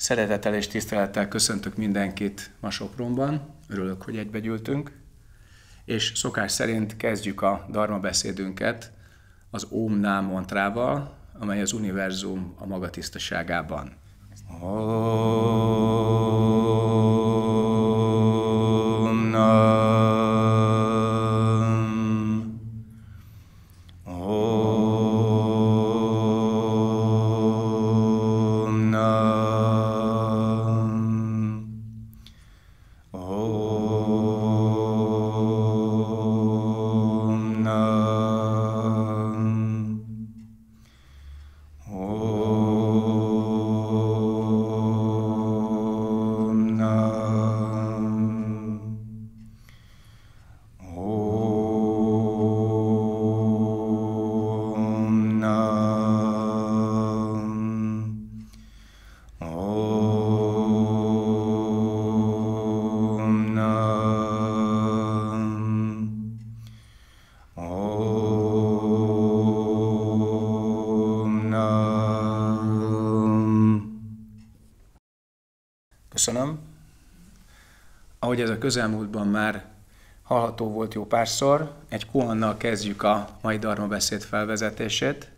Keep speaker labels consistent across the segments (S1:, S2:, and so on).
S1: Szeretettel és tisztelettel köszöntök mindenkit ma Sopronban. Örülök, hogy egybegyűltünk. És szokás szerint kezdjük a Dharma beszédünket az Om Nám mantrával, amely az univerzum a maga tisztaságában.
S2: Oh.
S1: közelmúltban már hallható volt jó párszor. Egy kohannal kezdjük a mai Dharma beszéd felvezetését.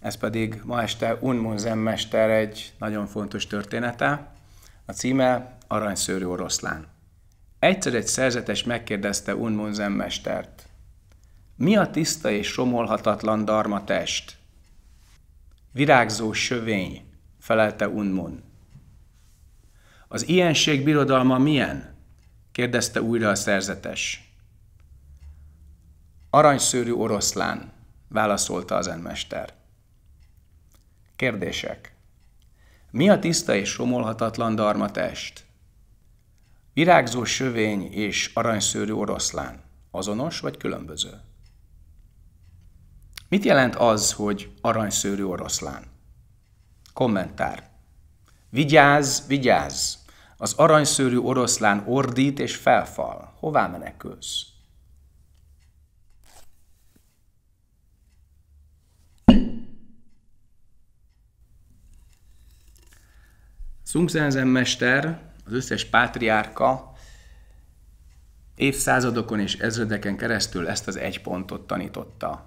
S1: Ez pedig ma este Unmun Zenmester egy nagyon fontos története. A címe Aranyszőrű oroszlán. Egyszer egy szerzetes megkérdezte Unmun Zenmestert. Mi a tiszta és somolhatatlan darma test? Virágzó sövény, felelte Unmun. Az ilyenség birodalma milyen? kérdezte újra a szerzetes. Aranyszőrű oroszlán, válaszolta az enmester. Kérdések. Mi a tiszta és romolhatatlan darma test? Virágzó sövény és aranyszőrű oroszlán. Azonos vagy különböző? Mit jelent az, hogy aranyszőrű oroszlán? Kommentár. Vigyázz, vigyázz! Az aranyszőrű oroszlán ordít és felfal. Hová menekülsz? Szungzenzen mester, az összes pátriárka évszázadokon és ezredeken keresztül ezt az egy pontot tanította.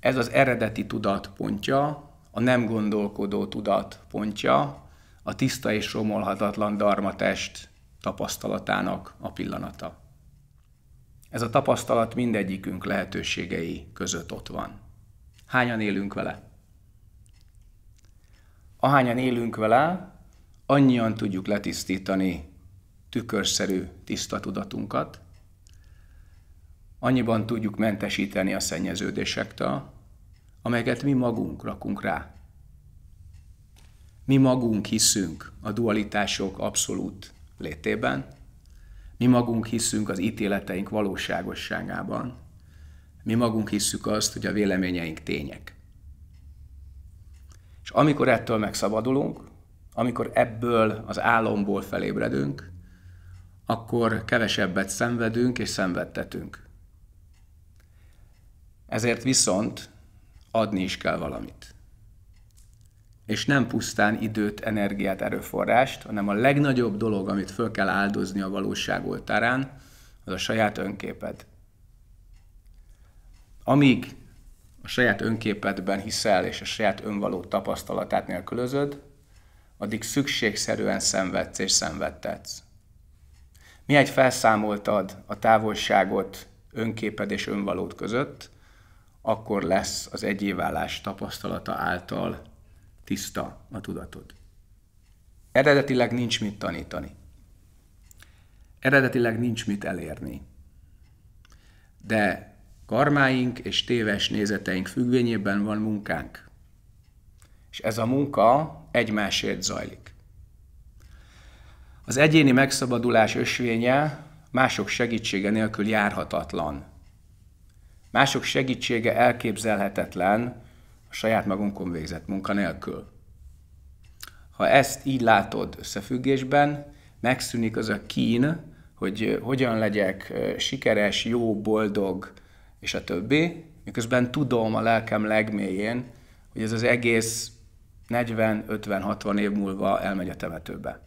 S1: Ez az eredeti tudat pontja, a nem gondolkodó tudat pontja a tiszta és romolhatatlan darmatest tapasztalatának a pillanata. Ez a tapasztalat mindegyikünk lehetőségei között ott van. Hányan élünk vele? Ahányan élünk vele, annyian tudjuk letisztítani tükörszerű tiszta tudatunkat, annyiban tudjuk mentesíteni a szennyeződésektől, amelyeket mi magunk rakunk rá mi magunk hiszünk a dualitások abszolút létében, mi magunk hiszünk az ítéleteink valóságosságában, mi magunk hiszük azt, hogy a véleményeink tények. És amikor ettől megszabadulunk, amikor ebből az álomból felébredünk, akkor kevesebbet szenvedünk és szenvedtetünk. Ezért viszont adni is kell valamit és nem pusztán időt, energiát, erőforrást, hanem a legnagyobb dolog, amit föl kell áldozni a valóság oltárán, az a saját önképed. Amíg a saját önképedben hiszel, és a saját önvaló tapasztalatát nélkülözöd, addig szükségszerűen szenvedsz és szenvedtetsz. egy felszámoltad a távolságot önképed és önvalód között, akkor lesz az egyévállás tapasztalata által tiszta a tudatod. Eredetileg nincs mit tanítani. Eredetileg nincs mit elérni. De karmáink és téves nézeteink függvényében van munkánk. És ez a munka egymásért zajlik. Az egyéni megszabadulás ösvénye mások segítsége nélkül járhatatlan. Mások segítsége elképzelhetetlen, a saját magunkon végzett munka nélkül. Ha ezt így látod összefüggésben, megszűnik az a kín, hogy hogyan legyek sikeres, jó, boldog, és a többi, miközben tudom a lelkem legmélyén, hogy ez az egész 40, 50, 60 év múlva elmegy a temetőbe.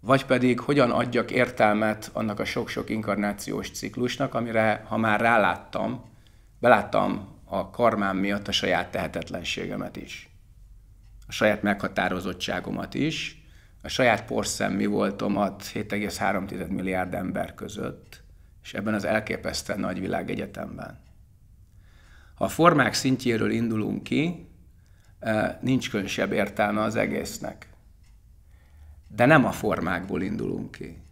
S1: Vagy pedig hogyan adjak értelmet annak a sok-sok inkarnációs ciklusnak, amire, ha már ráláttam, beláttam a karmám miatt a saját tehetetlenségemet is, a saját meghatározottságomat is, a saját porszem mi voltomat 7,3 milliárd ember között, és ebben az elképesztően nagy világegyetemben. Ha a formák szintjéről indulunk ki, eh, nincs könnyebb értelme az egésznek. De nem a formákból indulunk ki.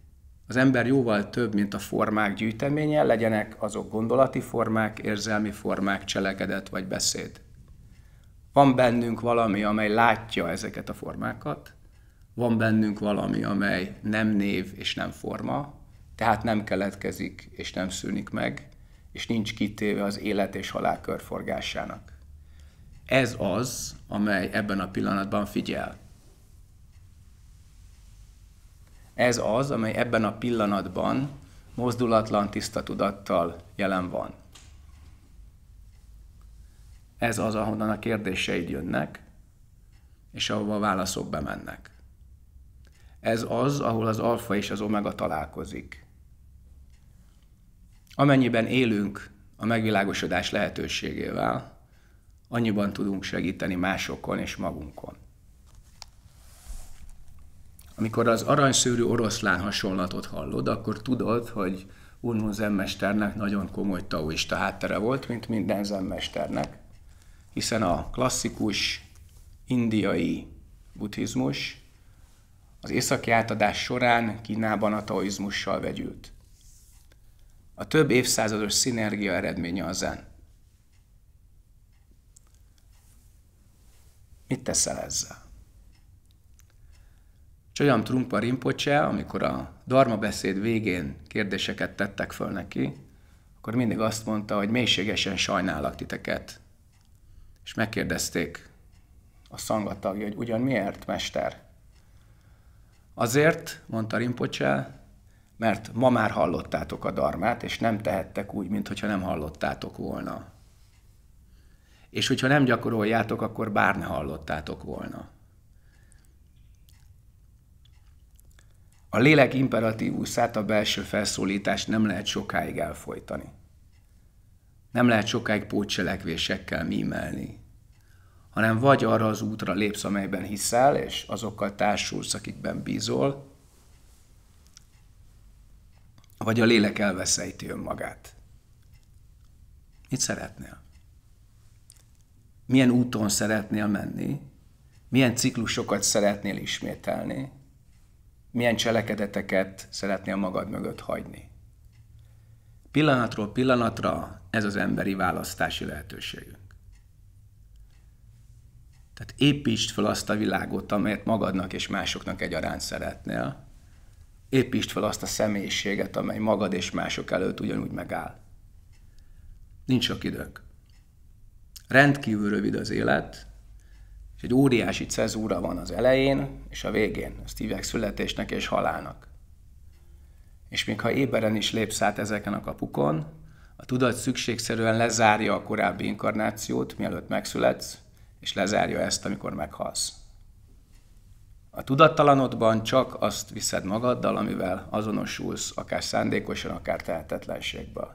S1: Az ember jóval több, mint a formák gyűjteménye, legyenek azok gondolati formák, érzelmi formák, cselekedet vagy beszéd. Van bennünk valami, amely látja ezeket a formákat, van bennünk valami, amely nem név és nem forma, tehát nem keletkezik és nem szűnik meg, és nincs kitéve az élet és halál körforgásának. Ez az, amely ebben a pillanatban figyel. Ez az, amely ebben a pillanatban mozdulatlan tiszta tudattal jelen van. Ez az, ahonnan a kérdéseid jönnek, és ahova a válaszok bemennek. Ez az, ahol az alfa és az omega találkozik. Amennyiben élünk a megvilágosodás lehetőségével, annyiban tudunk segíteni másokon és magunkon amikor az aranyszőrű oroszlán hasonlatot hallod, akkor tudod, hogy Unun zenmesternek nagyon komoly taoista háttere volt, mint minden zenmesternek, hiszen a klasszikus indiai buddhizmus az északi átadás során Kínában a taoizmussal vegyült. A több évszázados szinergia eredménye a zen. Mit teszel ezzel? És olyan Trungpa Rinpoche, amikor a Dharma beszéd végén kérdéseket tettek föl neki, akkor mindig azt mondta, hogy mélységesen sajnálak titeket. És megkérdezték a szangatagja, hogy ugyan miért, mester? Azért, mondta Rinpoche, mert ma már hallottátok a darmát, és nem tehettek úgy, mintha nem hallottátok volna. És hogyha nem gyakoroljátok, akkor bár ne hallottátok volna. A lélek imperatívuszát, a belső felszólítást nem lehet sokáig elfolytani. Nem lehet sokáig pótcselekvésekkel mímelni, hanem vagy arra az útra lépsz, amelyben hiszel, és azokkal társulsz, akikben bízol, vagy a lélek elveszejti önmagát. Mit szeretnél? Milyen úton szeretnél menni? Milyen ciklusokat szeretnél ismételni? milyen cselekedeteket szeretnél magad mögött hagyni. Pillanatról pillanatra ez az emberi választási lehetőségünk. Tehát építsd fel azt a világot, amelyet magadnak és másoknak egyaránt szeretnél. Építsd fel azt a személyiséget, amely magad és mások előtt ugyanúgy megáll. Nincs sok időnk. Rendkívül rövid az élet, és egy óriási cezúra van az elején és a végén. Ezt hívják születésnek és halálnak. És még ha éberen is lépsz át ezeken a kapukon, a tudat szükségszerűen lezárja a korábbi inkarnációt, mielőtt megszületsz, és lezárja ezt, amikor meghalsz. A tudattalanodban csak azt viszed magaddal, amivel azonosulsz, akár szándékosan, akár tehetetlenségből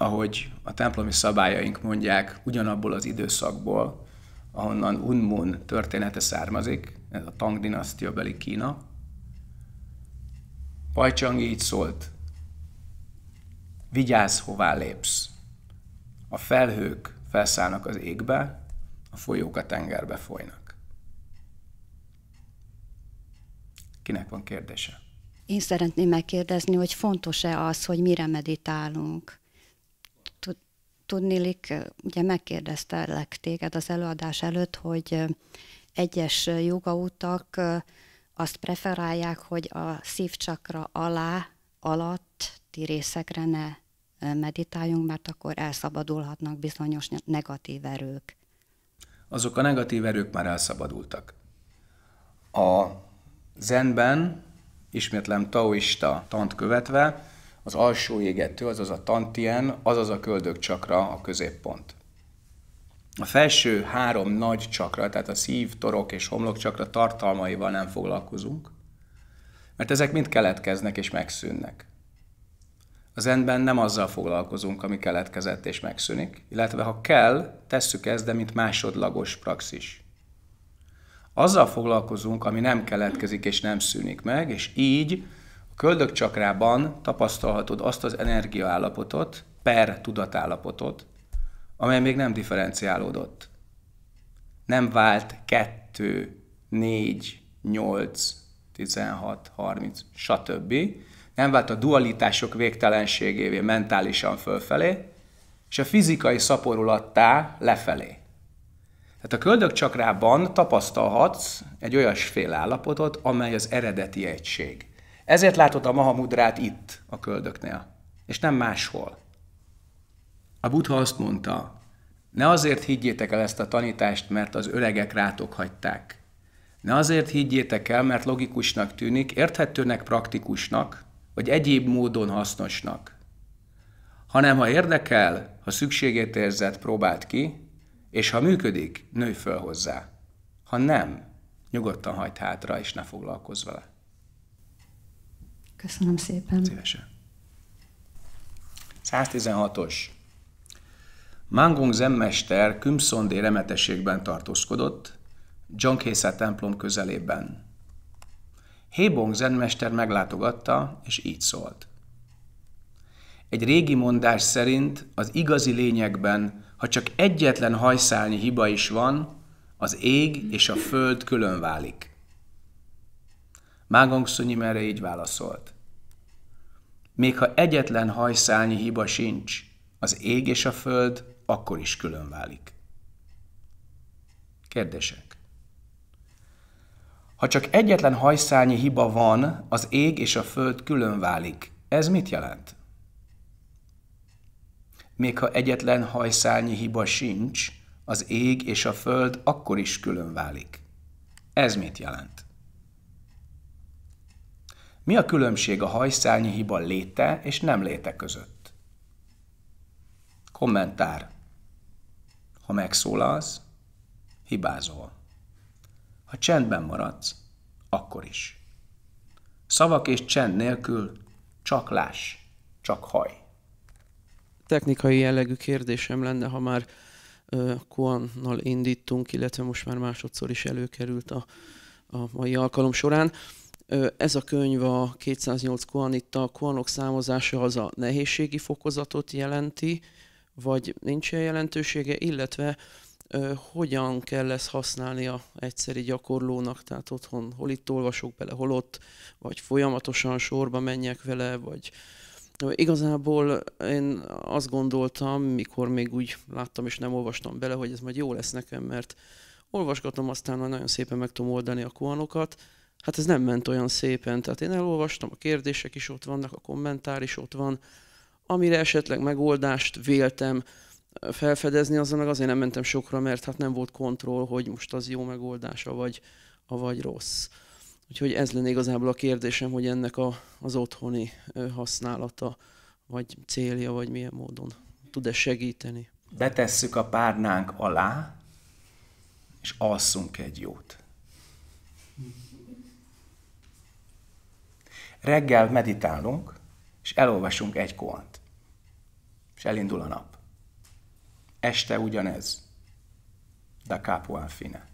S1: ahogy a templomi szabályaink mondják, ugyanabból az időszakból, ahonnan Unmun története származik, ez a Tang dinasztia beli Kína. Pajcsang így szólt, vigyázz, hová lépsz. A felhők felszállnak az égbe, a folyók a tengerbe folynak. Kinek van kérdése?
S3: Én szeretném megkérdezni, hogy fontos-e az, hogy mire meditálunk? Tudnilik, ugye megkérdeztelek téged az előadás előtt, hogy egyes jogautak azt preferálják, hogy a szívcsakra alá, alatt ti részekre ne meditáljunk, mert akkor elszabadulhatnak bizonyos negatív erők.
S1: Azok a negatív erők már elszabadultak. A zenben, ismétlem taoista tant követve, az alsó égető, azaz a tantien, azaz a köldök csakra a középpont. A felső három nagy csakra, tehát a szív, torok és homlok csakra tartalmaival nem foglalkozunk, mert ezek mind keletkeznek és megszűnnek. Az endben nem azzal foglalkozunk, ami keletkezett és megszűnik, illetve ha kell, tesszük ezt, de mint másodlagos praxis. Azzal foglalkozunk, ami nem keletkezik és nem szűnik meg, és így Köldökcsakrában tapasztalhatod azt az energiaállapotot, per tudatállapotot, amely még nem differenciálódott. Nem vált 2, 4, 8, 16, 30, stb. Nem vált a dualitások végtelenségévé mentálisan fölfelé, és a fizikai szaporulattá lefelé. Tehát a köldökcsakrában tapasztalhatsz egy olyasféle állapotot, amely az eredeti egység. Ezért látod a Mahamudrát itt, a köldöknél, és nem máshol. A Buddha azt mondta, ne azért higgyétek el ezt a tanítást, mert az öregek rátok hagyták. Ne azért higgyétek el, mert logikusnak tűnik, érthetőnek, praktikusnak, vagy egyéb módon hasznosnak. Hanem ha érdekel, ha szükségét érzed, próbáld ki, és ha működik, nőj föl hozzá. Ha nem, nyugodtan hagyd hátra, és ne foglalkozz vele.
S3: Köszönöm szépen. Szívesen.
S1: 116-os. Mangong zenmester Kümszondé remetességben tartózkodott, Dzsongkésza templom közelében. Hébong zenmester meglátogatta, és így szólt. Egy régi mondás szerint az igazi lényekben, ha csak egyetlen hajszálnyi hiba is van, az ég és a föld külön válik. Mágong Szunyim erre így válaszolt. Még ha egyetlen hajszálnyi hiba sincs, az ég és a föld akkor is külön válik. Kérdések. Ha csak egyetlen hajszálnyi hiba van, az ég és a föld külön válik. Ez mit jelent? Még ha egyetlen hajszálnyi hiba sincs, az ég és a föld akkor is külön válik. Ez mit jelent? Mi a különbség a hajszálnyi hiba léte és nem léte között? Kommentár. Ha megszólalsz, hibázol. Ha csendben maradsz, akkor is. Szavak és csend nélkül
S2: csak láss, csak haj. Technikai jellegű kérdésem lenne, ha már Kuannal indítunk, illetve most már másodszor is előkerült a, a mai alkalom során. Ez a könyv a 208 Koan, a Koanok számozása az a nehézségi fokozatot jelenti, vagy nincs -e jelentősége, illetve hogyan kell ezt használni a egyszeri gyakorlónak, tehát otthon hol itt olvasok bele, hol ott, vagy folyamatosan sorba menjek vele, vagy Igazából én azt gondoltam, mikor még úgy láttam és nem olvastam bele, hogy ez majd jó lesz nekem, mert olvasgatom, aztán nagyon szépen meg tudom oldani a kuanokat, hát ez nem ment olyan szépen. Tehát én elolvastam, a kérdések is ott vannak, a kommentár is ott van. Amire esetleg megoldást véltem eh, felfedezni, azon meg azért nem mentem sokra, mert hát nem volt kontroll, hogy most az jó megoldása vagy, vagy rossz. Úgyhogy ez lenne igazából a kérdésem, hogy ennek a, az otthoni eh, használata, vagy célja, vagy milyen módon tud-e segíteni.
S1: Betesszük a párnánk alá, és alszunk egy jót. Reggel meditálunk, és elolvasunk egy koant. És elindul a nap. Este ugyanez. Da capo al fine.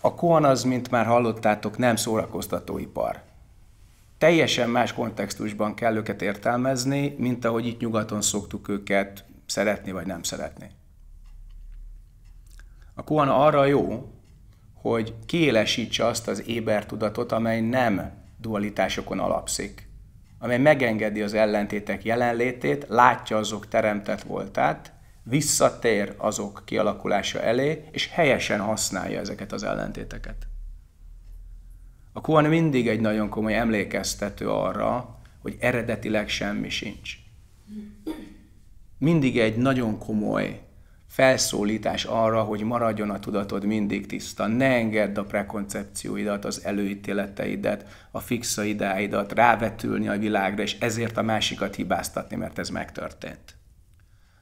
S1: A koan az, mint már hallottátok, nem szórakoztatóipar. Teljesen más kontextusban kell őket értelmezni, mint ahogy itt nyugaton szoktuk őket szeretni vagy nem szeretni. A koan arra jó, hogy kiélesítse azt az tudatot, amely nem dualitásokon alapszik, amely megengedi az ellentétek jelenlétét, látja azok teremtett voltát, visszatér azok kialakulása elé, és helyesen használja ezeket az ellentéteket. A Kuan mindig egy nagyon komoly emlékeztető arra, hogy eredetileg semmi sincs. Mindig egy nagyon komoly felszólítás arra, hogy maradjon a tudatod mindig tiszta, ne engedd a prekoncepcióidat, az előítéleteidet, a fixaidáidat rávetülni a világra, és ezért a másikat hibáztatni, mert ez megtörtént.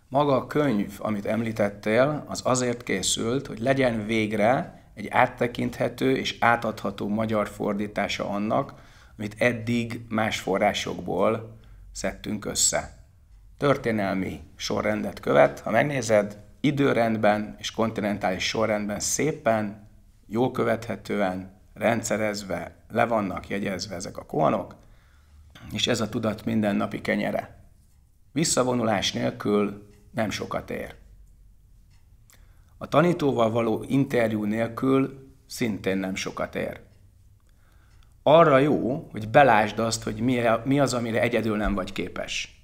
S1: Maga a könyv, amit említettél, az azért készült, hogy legyen végre egy áttekinthető és átadható magyar fordítása annak, amit eddig más forrásokból szedtünk össze. Történelmi sorrendet követ, ha megnézed, időrendben és kontinentális sorrendben szépen, jól követhetően, rendszerezve, le vannak jegyezve ezek a koanok, és ez a tudat mindennapi kenyere. Visszavonulás nélkül nem sokat ér. A tanítóval való interjú nélkül szintén nem sokat ér. Arra jó, hogy belásd azt, hogy mi az, amire egyedül nem vagy képes –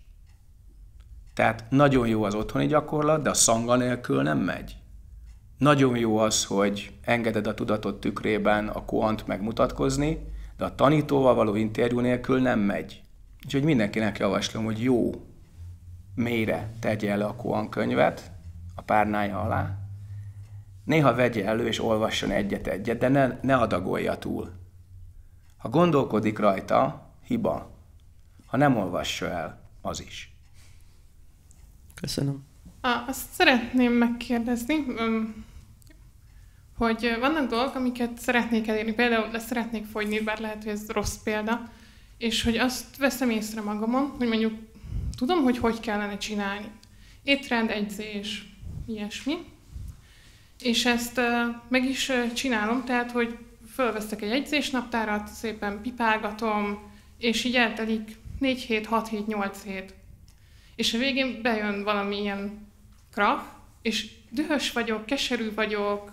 S1: tehát nagyon jó az otthoni gyakorlat, de a szanga nélkül nem megy. Nagyon jó az, hogy engeded a tudatot tükrében a koant megmutatkozni, de a tanítóval való interjú nélkül nem megy. Úgyhogy mindenkinek javaslom, hogy jó mélyre tegye el a koan könyvet, a párnája alá. Néha vegye elő és olvasson egyet-egyet, de ne, ne adagolja túl. Ha gondolkodik rajta, hiba. Ha nem olvassa el, az is.
S2: Köszönöm.
S4: Azt szeretném megkérdezni, hogy vannak dolgok, amiket szeretnék elérni, például le szeretnék fogyni, bár lehet, hogy ez rossz példa, és hogy azt veszem észre magamon, hogy mondjuk tudom, hogy hogy kellene csinálni. Étrend, egyzés, ilyesmi. És ezt meg is csinálom, tehát, hogy fölveszek egy egyzésnaptárat, szépen pipálgatom, és így eltelik 4 hét, 6 hét, 8 hét és a végén bejön valami ilyen krach, és dühös vagyok, keserű vagyok,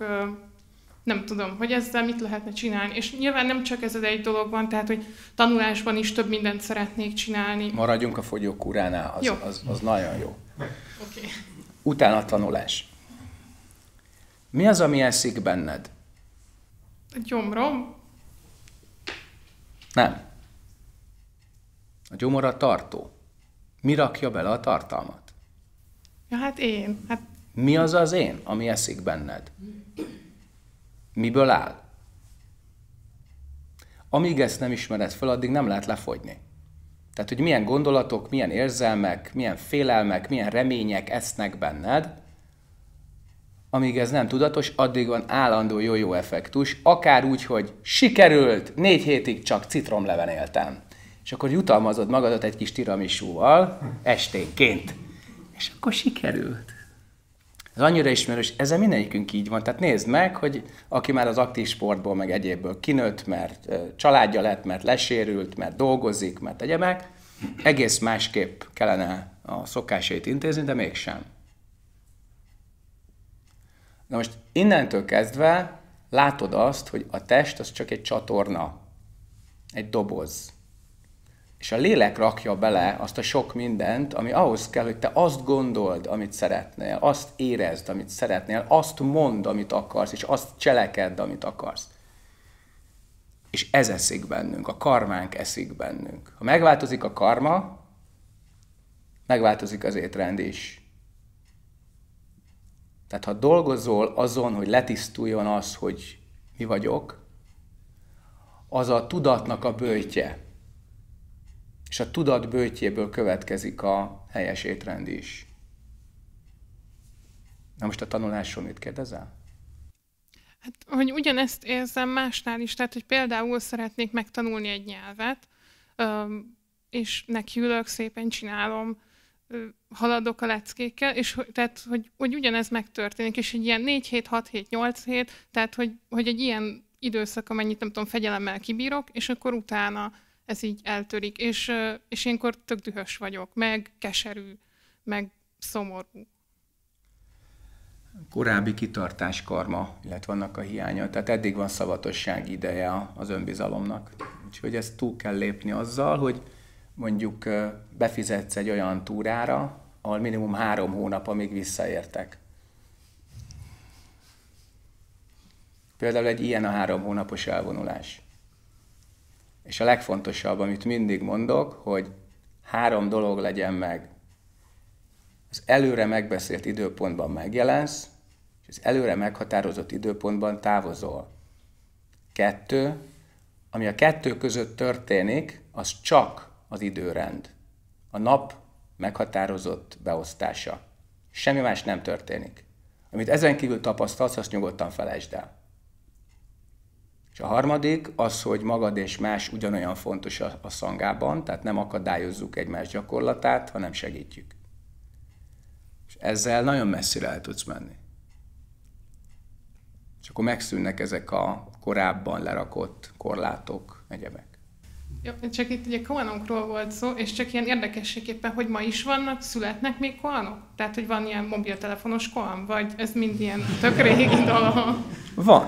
S4: nem tudom, hogy ezzel mit lehetne csinálni. És nyilván nem csak ez az egy dolog van, tehát hogy tanulásban is több mindent szeretnék csinálni.
S1: Maradjunk a fogyókúránál, az, jó. az, az nagyon jó. Okay. Utána a tanulás. Mi az, ami eszik benned?
S4: A gyomrom.
S1: Nem. A gyomor a tartó. Mi rakja bele a tartalmat?
S4: Ja, hát én. Hát...
S1: Mi az az én, ami eszik benned? Miből áll? Amíg ezt nem ismered fel, addig nem lehet lefogyni. Tehát, hogy milyen gondolatok, milyen érzelmek, milyen félelmek, milyen remények esznek benned, amíg ez nem tudatos, addig van állandó jó-jó effektus, akár úgy, hogy sikerült, négy hétig csak citromleven éltem és akkor jutalmazod magadat egy kis tiramisúval esténként. És akkor sikerült. Ez annyira ismerős, ezzel mindegyikünk így van. Tehát nézd meg, hogy aki már az aktív sportból, meg egyébből kinőtt, mert családja lett, mert lesérült, mert dolgozik, mert egyemek, egész másképp kellene a szokásait intézni, de mégsem. Na most innentől kezdve látod azt, hogy a test az csak egy csatorna, egy doboz, és a lélek rakja bele azt a sok mindent, ami ahhoz kell, hogy te azt gondold, amit szeretnél, azt érezd, amit szeretnél, azt mondd, amit akarsz, és azt cselekedd, amit akarsz. És ez eszik bennünk, a karmánk eszik bennünk. Ha megváltozik a karma, megváltozik az étrend is. Tehát ha dolgozol azon, hogy letisztuljon az, hogy mi vagyok, az a tudatnak a bőjtje és a tudat bőtjéből következik a helyes étrend is. Na most a tanulásról mit kérdezel?
S4: Hát, hogy ugyanezt érzem másnál is, tehát, hogy például szeretnék megtanulni egy nyelvet, és nekiülök, szépen csinálom, haladok a leckékkel, és tehát, hogy, hogy ugyanez megtörténik, és egy ilyen 4 hét, 6 hét, 8 hét, tehát, hogy, hogy egy ilyen időszak, amennyit nem tudom, fegyelemmel kibírok, és akkor utána ez így eltörik, és, és énkor tök dühös vagyok, meg keserű, meg szomorú.
S1: Korábbi kitartás karma, illetve annak a hiánya. Tehát eddig van szavatosság ideje az önbizalomnak. Úgyhogy ezt túl kell lépni azzal, hogy mondjuk befizetsz egy olyan túrára, ahol minimum három hónap, amíg visszaértek. Például egy ilyen a három hónapos elvonulás. És a legfontosabb, amit mindig mondok, hogy három dolog legyen meg. Az előre megbeszélt időpontban megjelensz, és az előre meghatározott időpontban távozol. Kettő, ami a kettő között történik, az csak az időrend. A nap meghatározott beosztása. Semmi más nem történik. Amit ezen kívül tapasztalsz, azt nyugodtan felejtsd el. És a harmadik az, hogy magad és más ugyanolyan fontos a, a szangában, tehát nem akadályozzuk egymás gyakorlatát, hanem segítjük. És ezzel nagyon messzire el tudsz menni. És akkor megszűnnek ezek a korábban lerakott korlátok, egyebek.
S4: Jó, csak itt ugye koanokról volt szó, és csak ilyen érdekességképpen, hogy ma is vannak, születnek még koanok? Tehát, hogy van ilyen mobiltelefonos koan, vagy ez mind ilyen tök régi dolog?
S1: Van,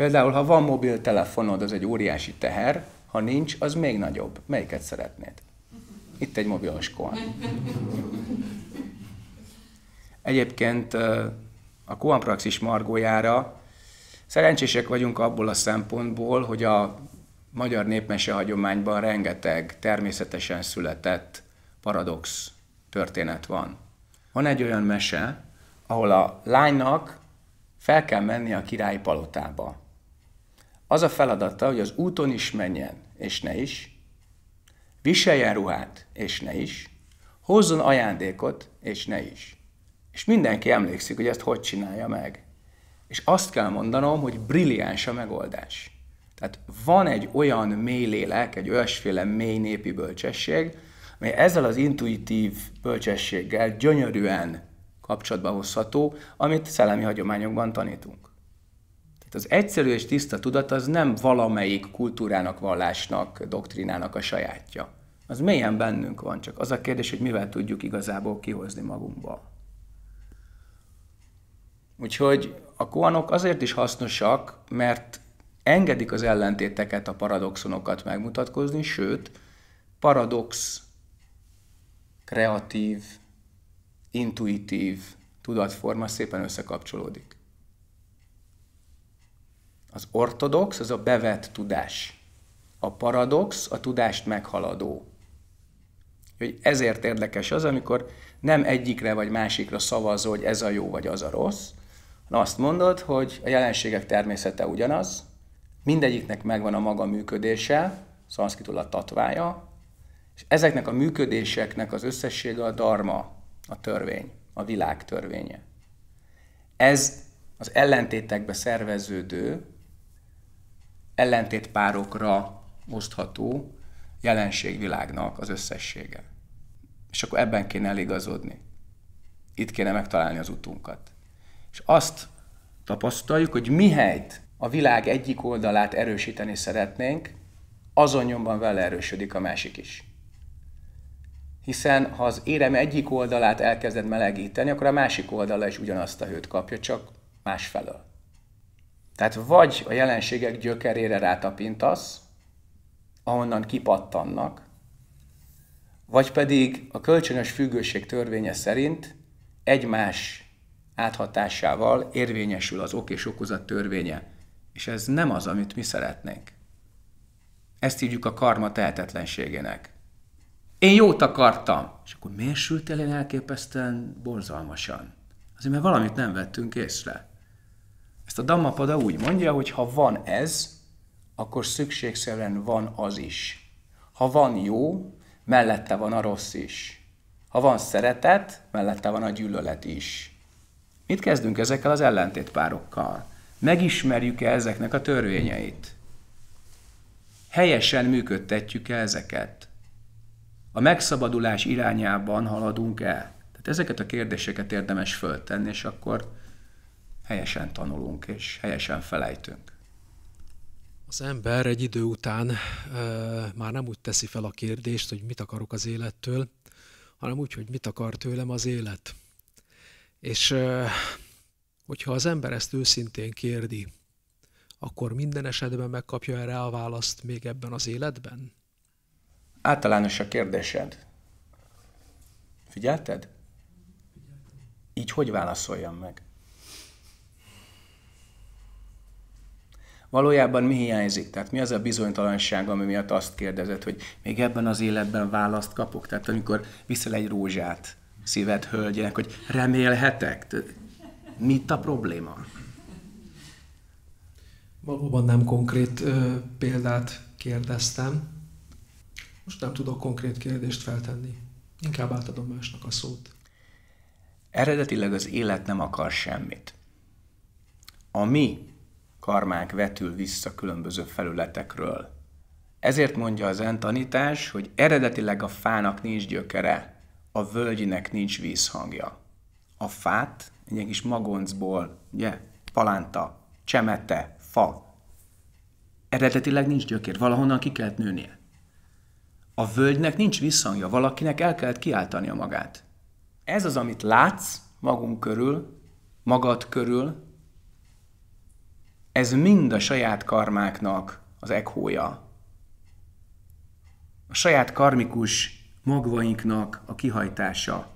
S1: Például, ha van mobiltelefonod, az egy óriási teher, ha nincs, az még nagyobb. Melyiket szeretnéd? Itt egy mobilos koan. Egyébként a koan praxis margójára szerencsések vagyunk abból a szempontból, hogy a magyar népmese hagyományban rengeteg természetesen született paradox történet van. Van egy olyan mese, ahol a lánynak fel kell menni a király palotába. Az a feladata, hogy az úton is menjen, és ne is, viseljen ruhát, és ne is, hozzon ajándékot, és ne is. És mindenki emlékszik, hogy ezt hogy csinálja meg. És azt kell mondanom, hogy brilliáns a megoldás. Tehát van egy olyan mély lélek, egy olyasféle mély népi bölcsesség, amely ezzel az intuitív bölcsességgel gyönyörűen kapcsolatba hozható, amit szellemi hagyományokban tanítunk. Tehát az egyszerű és tiszta tudat az nem valamelyik kultúrának, vallásnak, doktrinának a sajátja. Az mélyen bennünk van, csak az a kérdés, hogy mivel tudjuk igazából kihozni magunkba? Úgyhogy a koanok azért is hasznosak, mert engedik az ellentéteket, a paradoxonokat megmutatkozni, sőt, paradox, kreatív, intuitív tudatforma szépen összekapcsolódik. Az ortodox az a bevett tudás. A paradox a tudást meghaladó. Hogy ezért érdekes az, amikor nem egyikre vagy másikra szavaz, hogy ez a jó vagy az a rossz, hanem azt mondod, hogy a jelenségek természete ugyanaz, mindegyiknek megvan a maga működése, szanszkitul a tatvája, és ezeknek a működéseknek az összessége a dharma, a törvény, a világ törvénye. Ez az ellentétekbe szerveződő, ellentétpárokra osztható jelenségvilágnak az összessége. És akkor ebben kéne eligazodni. Itt kéne megtalálni az utunkat. És azt tapasztaljuk, hogy mihelyt a világ egyik oldalát erősíteni szeretnénk, azon nyomban vele erősödik a másik is. Hiszen ha az érem egyik oldalát elkezded melegíteni, akkor a másik oldala is ugyanazt a hőt kapja, csak másfelől. Tehát vagy a jelenségek gyökerére rátapintasz, ahonnan kipattannak, vagy pedig a kölcsönös függőség törvénye szerint egymás áthatásával érvényesül az ok és okozat törvénye. És ez nem az, amit mi szeretnénk. Ezt hívjuk a karma tehetetlenségének. Én jót akartam. És akkor miért sült el elképesztően borzalmasan? Azért, mert valamit nem vettünk észre. Ezt a Dhammapada úgy mondja, hogy ha van ez, akkor szükségszerűen van az is. Ha van jó, mellette van a rossz is. Ha van szeretet, mellette van a gyűlölet is. Mit kezdünk ezekkel az ellentétpárokkal? Megismerjük-e ezeknek a törvényeit? Helyesen működtetjük-e ezeket? A megszabadulás irányában haladunk-e? Tehát ezeket a kérdéseket érdemes föltenni, és akkor helyesen tanulunk és helyesen felejtünk.
S2: Az ember egy idő után e, már nem úgy teszi fel a kérdést, hogy mit akarok az élettől, hanem úgy, hogy mit akar tőlem az élet. És e, hogyha az ember ezt őszintén kérdi, akkor minden esetben megkapja erre a választ még ebben az életben?
S1: Általános a kérdésed. Figyelted? Így hogy válaszoljam meg? valójában mi hiányzik? Tehát mi az a bizonytalanság, ami miatt azt kérdezed, hogy még ebben az életben választ kapok? Tehát amikor viszel egy rózsát szíved hölgyének, hogy remélhetek? Mit a probléma?
S2: Valóban nem konkrét ö, példát kérdeztem. Most nem tudok konkrét kérdést feltenni. Inkább átadom másnak a szót.
S1: Eredetileg az élet nem akar semmit. A mi karmánk vetül vissza különböző felületekről. Ezért mondja az zen tanítás, hogy eredetileg a fának nincs gyökere, a völgyinek nincs vízhangja. A fát egy kis magoncból, ugye, palánta, csemete, fa, eredetileg nincs gyökér, valahonnan ki kellett nőnie. A völgynek nincs visszhangja, valakinek el kellett kiáltania magát. Ez az, amit látsz magunk körül, magad körül, ez mind a saját karmáknak az ekhója. A saját karmikus magvainknak a kihajtása.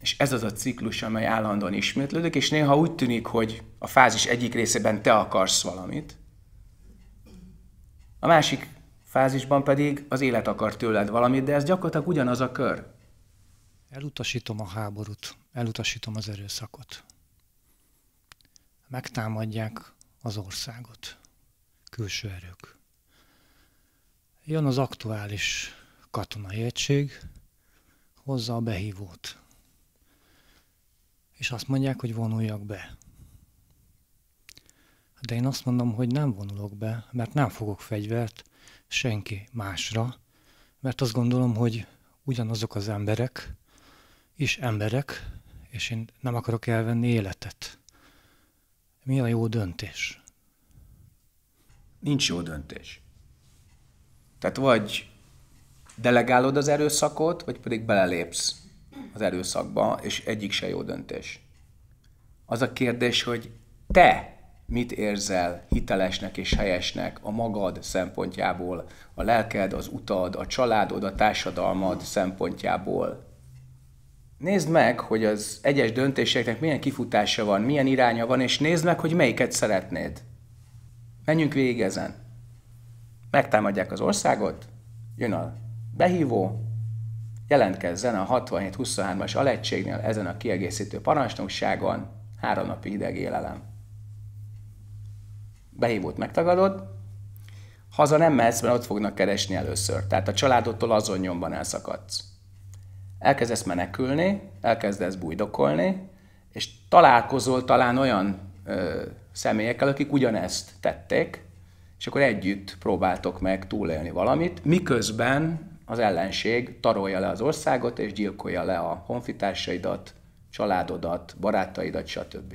S1: És ez az a ciklus, amely állandóan ismétlődik, és néha úgy tűnik, hogy a fázis egyik részében te akarsz valamit, a másik fázisban pedig az élet akar tőled valamit, de ez gyakorlatilag ugyanaz a kör.
S3: Elutasítom a háborút, elutasítom az erőszakot megtámadják az országot külső erők. Jön az aktuális katonai egység, hozza a behívót. És azt mondják, hogy vonuljak be. De én azt mondom, hogy nem vonulok be, mert nem fogok fegyvert senki másra, mert azt gondolom, hogy ugyanazok az emberek is emberek, és én nem akarok elvenni életet. Mi a jó döntés?
S1: Nincs jó döntés. Tehát vagy delegálod az erőszakot, vagy pedig belelépsz az erőszakba, és egyik se jó döntés. Az a kérdés, hogy te mit érzel hitelesnek és helyesnek a magad szempontjából, a lelked, az utad, a családod, a társadalmad szempontjából. Nézd meg, hogy az egyes döntéseknek milyen kifutása van, milyen iránya van, és nézd meg, hogy melyiket szeretnéd. Menjünk végig ezen. Megtámadják az országot, jön a behívó, jelentkezzen a 67-23-as alegységnél ezen a kiegészítő parancsnokságon, három napi hideg élelem. Behívót megtagadod, haza nem mehetsz, mert ott fognak keresni először. Tehát a családodtól azon nyomban elszakadsz elkezdesz menekülni, elkezdesz bujdokolni, és találkozol talán olyan ö, személyekkel, akik ugyanezt tették, és akkor együtt próbáltok meg túlélni valamit, miközben az ellenség tarolja le az országot, és gyilkolja le a honfitársaidat, családodat, barátaidat, stb.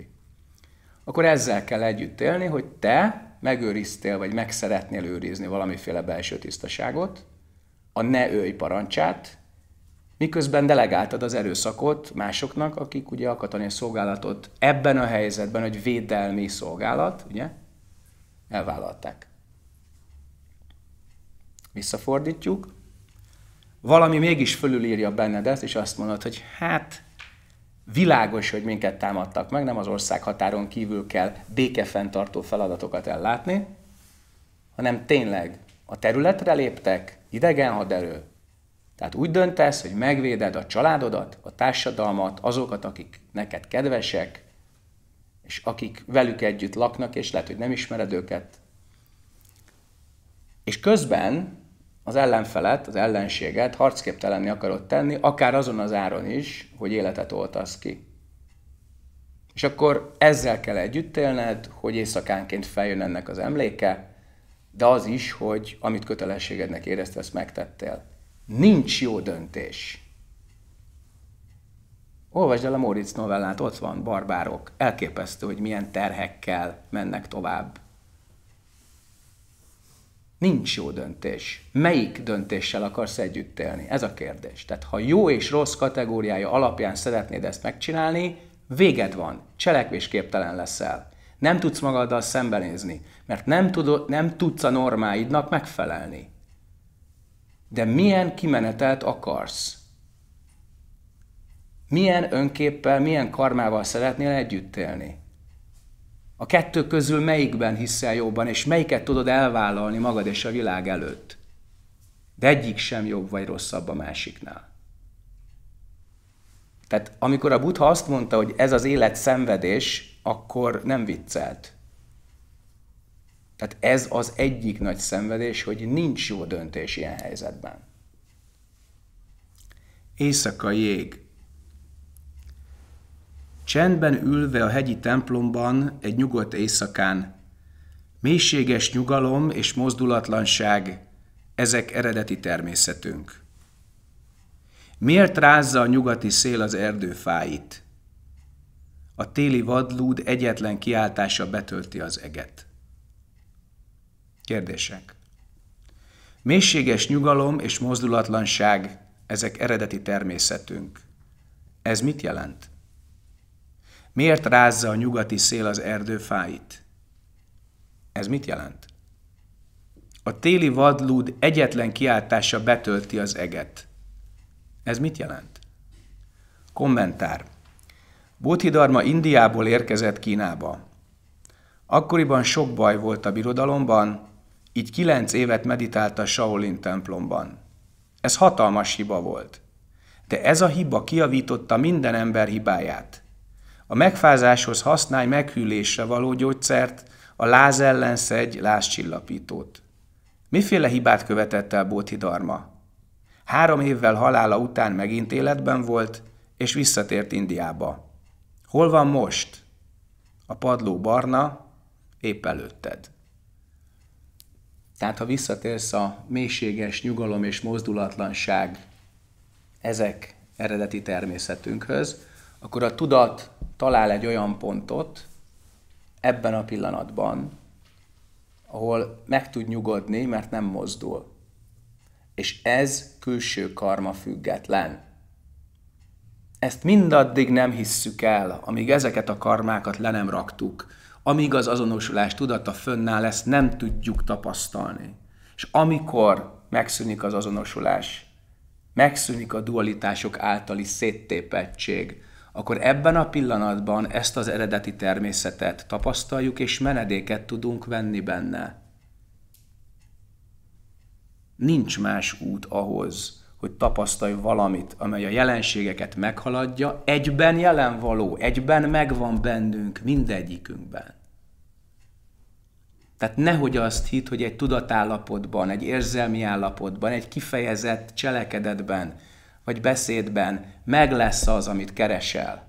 S1: Akkor ezzel kell együtt élni, hogy te megőriztél, vagy meg szeretnél őrizni valamiféle belső tisztaságot, a ne ölj parancsát, miközben delegáltad az erőszakot másoknak, akik ugye a katonai szolgálatot ebben a helyzetben, hogy védelmi szolgálat, ugye, elvállalták. Visszafordítjuk. Valami mégis fölülírja benned ezt és azt mondod, hogy hát világos, hogy minket támadtak meg, nem az ország határon kívül kell békefenntartó feladatokat ellátni, hanem tényleg a területre léptek, idegen haderő, tehát úgy döntesz, hogy megvéded a családodat, a társadalmat, azokat, akik neked kedvesek, és akik velük együtt laknak, és lehet, hogy nem ismered őket. És közben az ellenfelet, az ellenséget harcképtelenni akarod tenni, akár azon az áron is, hogy életet oltasz ki. És akkor ezzel kell együtt élned, hogy éjszakánként feljön ennek az emléke, de az is, hogy amit kötelességednek érezted, ezt megtettél. Nincs jó döntés. Olvasd el a Moritz novellát, ott van, barbárok. Elképesztő, hogy milyen terhekkel mennek tovább. Nincs jó döntés. Melyik döntéssel akarsz együtt élni? Ez a kérdés. Tehát ha jó és rossz kategóriája alapján szeretnéd ezt megcsinálni, véged van, cselekvésképtelen leszel. Nem tudsz magaddal szembenézni, mert nem, tudod, nem tudsz a normáidnak megfelelni. De milyen kimenetelt akarsz? Milyen önképpel, milyen karmával szeretnél együtt élni? A kettő közül melyikben hiszel jobban, és melyiket tudod elvállalni magad és a világ előtt? De egyik sem jobb vagy rosszabb a másiknál. Tehát amikor a Buddha azt mondta, hogy ez az élet szenvedés, akkor nem viccelt. Tehát ez az egyik nagy szenvedés, hogy nincs jó döntés ilyen helyzetben. Éjszaka jég. Csendben ülve a hegyi templomban egy nyugodt éjszakán, mélységes nyugalom és mozdulatlanság, ezek eredeti természetünk. Miért rázza a nyugati szél az erdőfáit? A téli vadlúd egyetlen kiáltása betölti az eget. Kérdések. Mélységes nyugalom és mozdulatlanság, ezek eredeti természetünk. Ez mit jelent? Miért rázza a nyugati szél az erdő fáit? Ez mit jelent? A téli vadlúd egyetlen kiáltása betölti az eget. Ez mit jelent? Kommentár. Bodhidharma Indiából érkezett Kínába. Akkoriban sok baj volt a birodalomban, így kilenc évet meditált a Shaolin templomban. Ez hatalmas hiba volt. De ez a hiba kiavította minden ember hibáját. A megfázáshoz használj meghűlésre való gyógyszert, a láz ellen szedj lázcsillapítót. Miféle hibát követett el Bodhidharma? Három évvel halála után megint életben volt, és visszatért Indiába. Hol van most? A padló barna, épp előtted. Tehát ha visszatérsz a mélységes nyugalom és mozdulatlanság ezek eredeti természetünkhöz, akkor a tudat talál egy olyan pontot ebben a pillanatban, ahol meg tud nyugodni, mert nem mozdul. És ez külső karma független. Ezt mindaddig nem hisszük el, amíg ezeket a karmákat le nem raktuk amíg az azonosulás tudata fönnáll, ezt nem tudjuk tapasztalni. És amikor megszűnik az azonosulás, megszűnik a dualitások általi széttépettség, akkor ebben a pillanatban ezt az eredeti természetet tapasztaljuk, és menedéket tudunk venni benne. Nincs más út ahhoz, hogy tapasztalj valamit, amely a jelenségeket meghaladja, egyben jelen való, egyben megvan bennünk, mindegyikünkben. Tehát nehogy azt hidd, hogy egy tudatállapotban, egy érzelmi állapotban, egy kifejezett cselekedetben, vagy beszédben meg lesz az, amit keresel.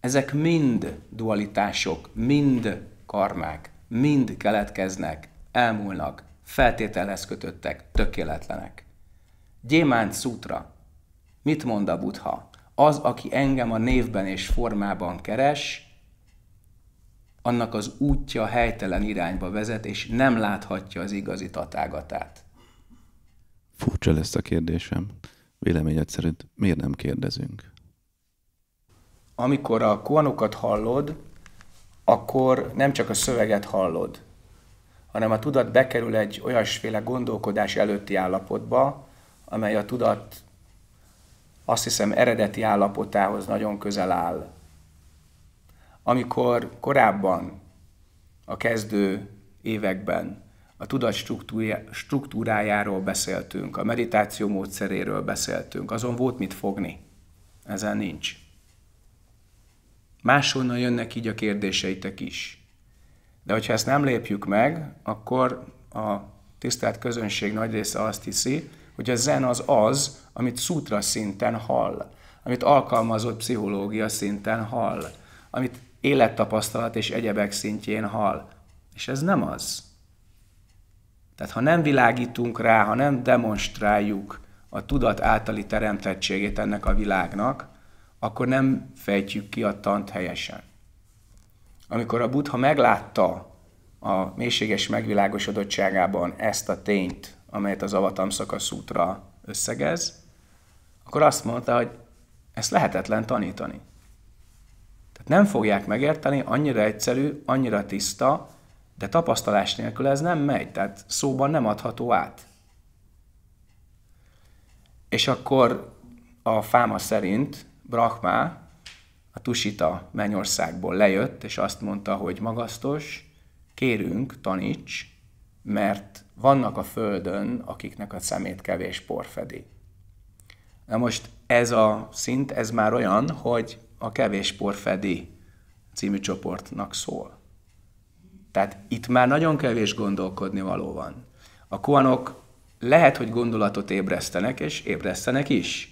S1: Ezek mind dualitások, mind karmák, mind keletkeznek, elmúlnak, feltételhez kötöttek, tökéletlenek. Gyémánt szútra. Mit mond a Buddha? Az, aki engem a névben és formában keres, annak az útja helytelen irányba vezet, és nem láthatja az igazi tatágatát.
S3: Furcsa lesz a kérdésem. Véleményed szerint miért nem kérdezünk?
S1: Amikor a kuanokat hallod, akkor nem csak a szöveget hallod, hanem a tudat bekerül egy olyasféle gondolkodás előtti állapotba, amely a tudat azt hiszem eredeti állapotához nagyon közel áll. Amikor korábban, a kezdő években a tudat struktúrájáról beszéltünk, a meditáció módszeréről beszéltünk, azon volt mit fogni. Ezen nincs. Máshonnan jönnek így a kérdéseitek is. De hogyha ezt nem lépjük meg, akkor a tisztelt közönség nagy része azt hiszi, hogy a zen az az, amit szútra szinten hall, amit alkalmazott pszichológia szinten hall, amit élettapasztalat és egyebek szintjén hal. És ez nem az. Tehát ha nem világítunk rá, ha nem demonstráljuk a tudat általi teremtettségét ennek a világnak, akkor nem fejtjük ki a tant helyesen. Amikor a Buddha meglátta a mélységes megvilágosodottságában ezt a tényt, amelyet az Avatamszaka szútra összegez, akkor azt mondta, hogy ezt lehetetlen tanítani. Tehát nem fogják megérteni, annyira egyszerű, annyira tiszta, de tapasztalás nélkül ez nem megy, tehát szóban nem adható át. És akkor a fáma szerint Brahma a Tusita mennyországból lejött, és azt mondta, hogy magasztos, kérünk, taníts, mert vannak a Földön, akiknek a szemét kevés por fedi. Na most ez a szint, ez már olyan, hogy a Kevés por fedi című csoportnak szól. Tehát itt már nagyon kevés gondolkodni való van. A kuanok lehet, hogy gondolatot ébresztenek, és ébresztenek is.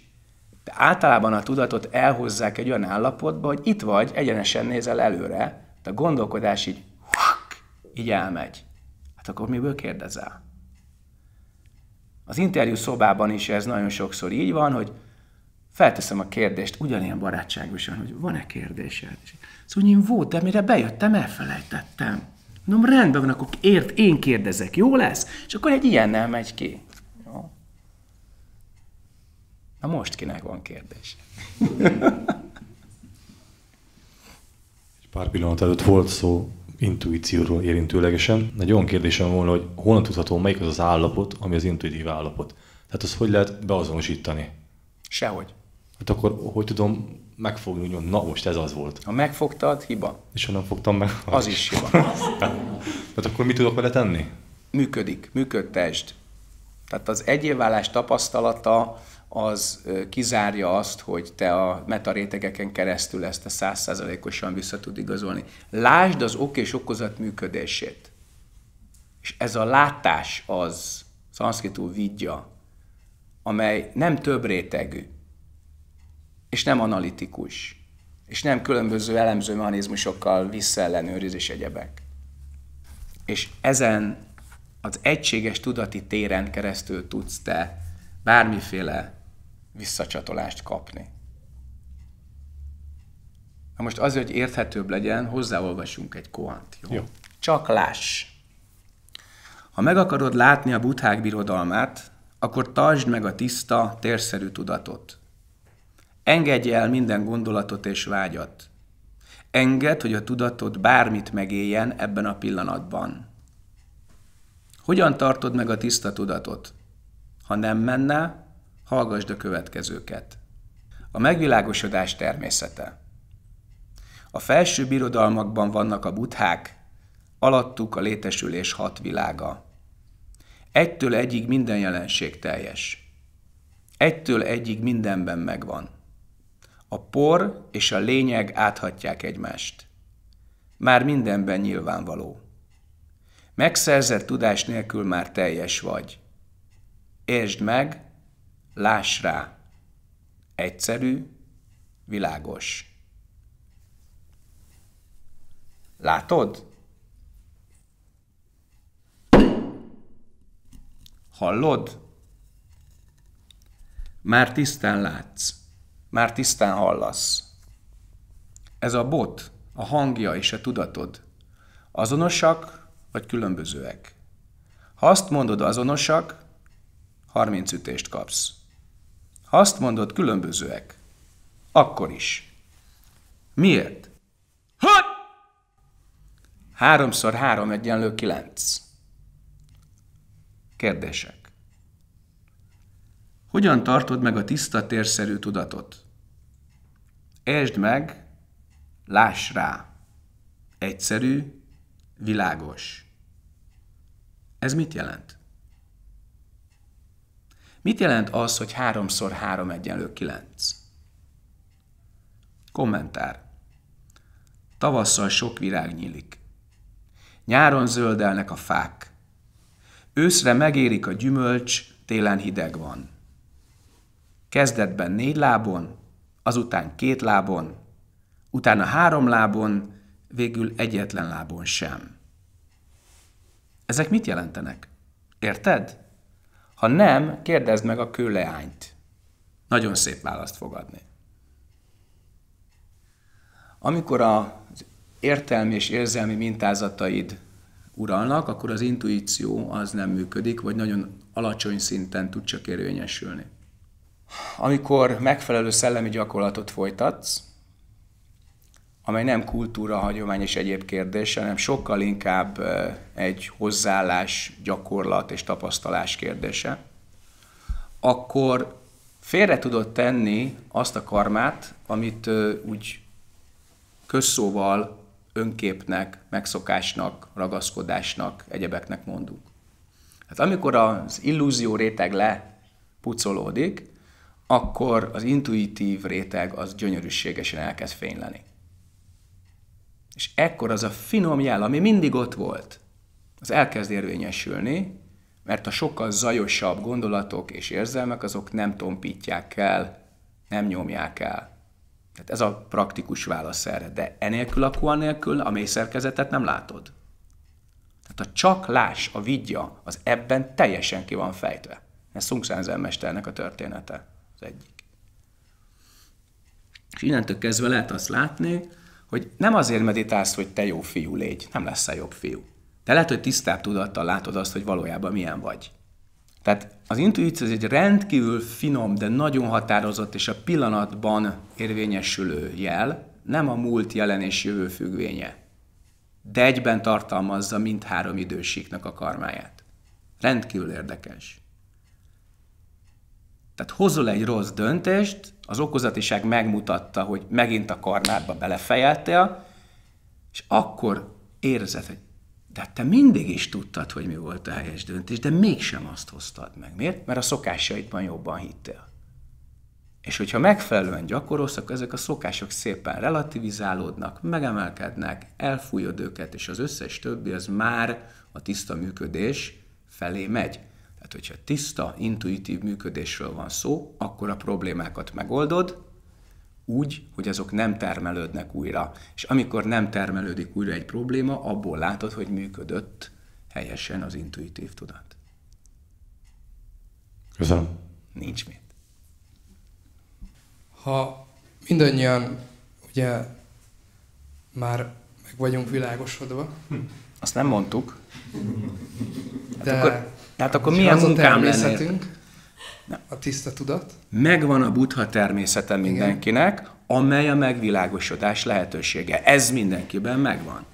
S1: De általában a tudatot elhozzák egy olyan állapotba, hogy itt vagy, egyenesen nézel előre, de a gondolkodás így, így elmegy. Hát akkor miből kérdezel? Az interjú szobában is ez nagyon sokszor így van, hogy felteszem a kérdést, ugyanilyen barátságosan, hogy van-e kérdésed? Szóval én volt, de mire bejöttem, elfelejtettem. Mondom, rendben van, akkor ért, én kérdezek, jó lesz? És akkor egy ilyennel megy ki. Jó. Na most kinek van kérdés?
S4: egy pár pillanat előtt volt szó intuícióról érintőlegesen. Egy olyan kérdésem volna, hogy honnan tudható, melyik az az állapot, ami az intuitív állapot? Tehát azt hogy lehet beazonosítani? Sehogy hát akkor hogy tudom
S1: megfogni, hogy na most ez az volt. Ha megfogtad, hiba. És ha nem fogtam meg, az, az is hiba. Tehát akkor mit tudok vele tenni? Működik, működtest. Tehát az egyévválás tapasztalata az kizárja azt, hogy te a metarétegeken keresztül ezt a százszázalékosan vissza tud igazolni. Lásd az ok és okozat működését. És ez a látás az, szanszkritul vidja, amely nem több rétegű, és nem analitikus, és nem különböző elemző mechanizmusokkal visszaellenőriz és egyebek. És ezen az egységes tudati téren keresztül tudsz te bármiféle visszacsatolást kapni. Na most az, hogy érthetőbb legyen, hozzáolvasunk egy koant. Jó? jó. Csak láss. Ha meg akarod látni a buthák birodalmát, akkor tartsd meg a tiszta, térszerű tudatot. Engedj el minden gondolatot és vágyat. Engedd, hogy a tudatod bármit megéljen ebben a pillanatban. Hogyan tartod meg a tiszta tudatot? Ha nem menne, hallgassd a következőket. A megvilágosodás természete. A felső birodalmakban vannak a buthák, alattuk a létesülés hat világa. Egytől egyig minden jelenség teljes. Egytől egyig mindenben megvan. A por és a lényeg áthatják egymást. Már mindenben nyilvánvaló. Megszerzett tudás nélkül már teljes vagy. Értsd meg, láss rá. Egyszerű, világos. Látod? Hallod? Már tisztán látsz már tisztán hallasz. Ez a bot, a hangja és a tudatod azonosak vagy különbözőek? Ha azt mondod azonosak, 30 ütést kapsz. Ha azt mondod különbözőek, akkor is. Miért? Hát Háromszor három egyenlő kilenc. Kérdések. Hogyan tartod meg a tiszta térszerű tudatot? Értsd meg, láss rá. Egyszerű, világos. Ez mit jelent? Mit jelent az, hogy háromszor három egyenlő kilenc? Kommentár. Tavasszal sok virág nyílik. Nyáron zöldelnek a fák. Őszre megérik a gyümölcs, télen hideg van. Kezdetben négy lábon, azután két lábon, utána három lábon, végül egyetlen lábon sem. Ezek mit jelentenek? Érted? Ha nem, kérdezd meg a kőleányt. Nagyon szép választ fogadni. Amikor az értelmi és érzelmi mintázataid uralnak, akkor az intuíció az nem működik, vagy nagyon alacsony szinten tud csak érvényesülni amikor megfelelő szellemi gyakorlatot folytatsz, amely nem kultúra, hagyomány és egyéb kérdés, hanem sokkal inkább egy hozzáállás, gyakorlat és tapasztalás kérdése, akkor félre tudod tenni azt a karmát, amit úgy közszóval önképnek, megszokásnak, ragaszkodásnak, egyebeknek mondunk. Hát amikor az illúzió réteg lepucolódik, akkor az intuitív réteg az gyönyörűségesen elkezd fényleni. És ekkor az a finom jel, ami mindig ott volt, az elkezd érvényesülni, mert a sokkal zajosabb gondolatok és érzelmek azok nem tompítják el, nem nyomják el. Tehát ez a praktikus válasz erre. De enélkül a kuan nélkül a mély szerkezetet nem látod. Tehát a csak lás, a vidja, az ebben teljesen ki van fejtve. Ez Szungszenzen mesternek a története az egyik. És innentől kezdve lehet azt látni, hogy nem azért meditálsz, hogy te jó fiú légy, nem a jobb fiú. Te lehet, hogy tisztább tudattal látod azt, hogy valójában milyen vagy. Tehát az intuíció egy rendkívül finom, de nagyon határozott és a pillanatban érvényesülő jel, nem a múlt, jelen és jövő függvénye, de egyben tartalmazza mindhárom idősíknak a karmáját. Rendkívül érdekes. Tehát hozol egy rossz döntést, az okozatiság megmutatta, hogy megint a karnádba belefejeltél, és akkor érzed, hogy de te mindig is tudtad, hogy mi volt a helyes döntés, de mégsem azt hoztad meg. Miért? Mert a szokásaidban jobban hittél. És hogyha megfelelően gyakorolsz, akkor ezek a szokások szépen relativizálódnak, megemelkednek, elfújod őket, és az összes többi az már a tiszta működés felé megy. Tehát, hogyha tiszta, intuitív működésről van szó, akkor a problémákat megoldod, úgy, hogy azok nem termelődnek újra. És amikor nem termelődik újra egy probléma, abból látod, hogy működött helyesen az intuitív tudat. Köszönöm. Nincs mit. Ha mindannyian
S3: ugye már meg vagyunk világosodva.
S1: Hm. Azt nem mondtuk. Hát De... akkor tehát akkor milyen munkám lenne? A tiszta tudat? Megvan a buddha természete mindenkinek, Igen. amely a megvilágosodás lehetősége. Ez mindenkiben megvan.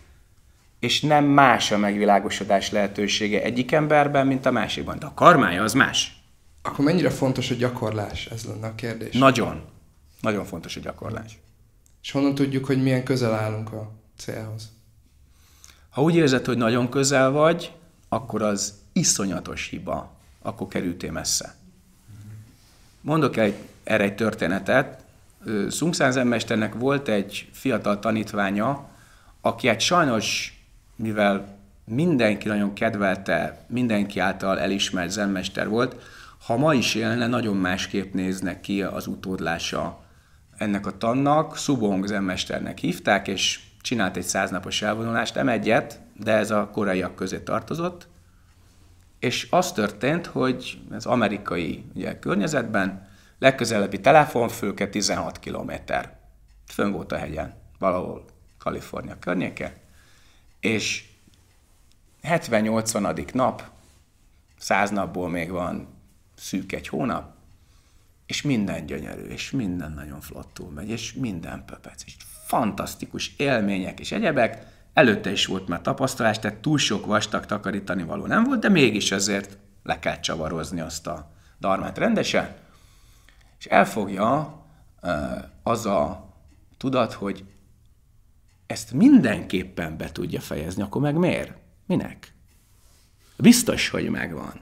S1: És nem más a megvilágosodás lehetősége egyik emberben, mint a másikban. De a karmája az más. Akkor
S3: mennyire fontos a gyakorlás? Ez lenne a kérdés. Nagyon.
S1: Nagyon fontos a gyakorlás.
S3: És honnan tudjuk, hogy milyen közel állunk a célhoz?
S1: Ha úgy érzed, hogy nagyon közel vagy, akkor az iszonyatos hiba, akkor kerültél messze. Mondok egy, erre egy történetet. Szungszán zenmesternek volt egy fiatal tanítványa, aki egy hát sajnos, mivel mindenki nagyon kedvelte, mindenki által elismert zenmester volt, ha ma is élne, nagyon másképp néznek ki az utódlása ennek a tannak. Szubong zenmesternek hívták, és csinált egy száznapos elvonulást, nem egyet, de ez a koraiak közé tartozott és az történt, hogy az amerikai ugye, környezetben legközelebbi telefonfülke 16 kilométer. Fönn volt a hegyen, valahol Kalifornia környéke, és 70-80. nap, 100 napból még van szűk egy hónap, és minden gyönyörű, és minden nagyon flottul megy, és minden pöpec, és fantasztikus élmények és egyebek, Előtte is volt már tapasztalás, tehát túl sok vastag takarítani való nem volt, de mégis azért le kell csavarozni azt a darmát rendesen, és elfogja az a tudat, hogy ezt mindenképpen be tudja fejezni, akkor meg miért? Minek? Biztos, hogy megvan.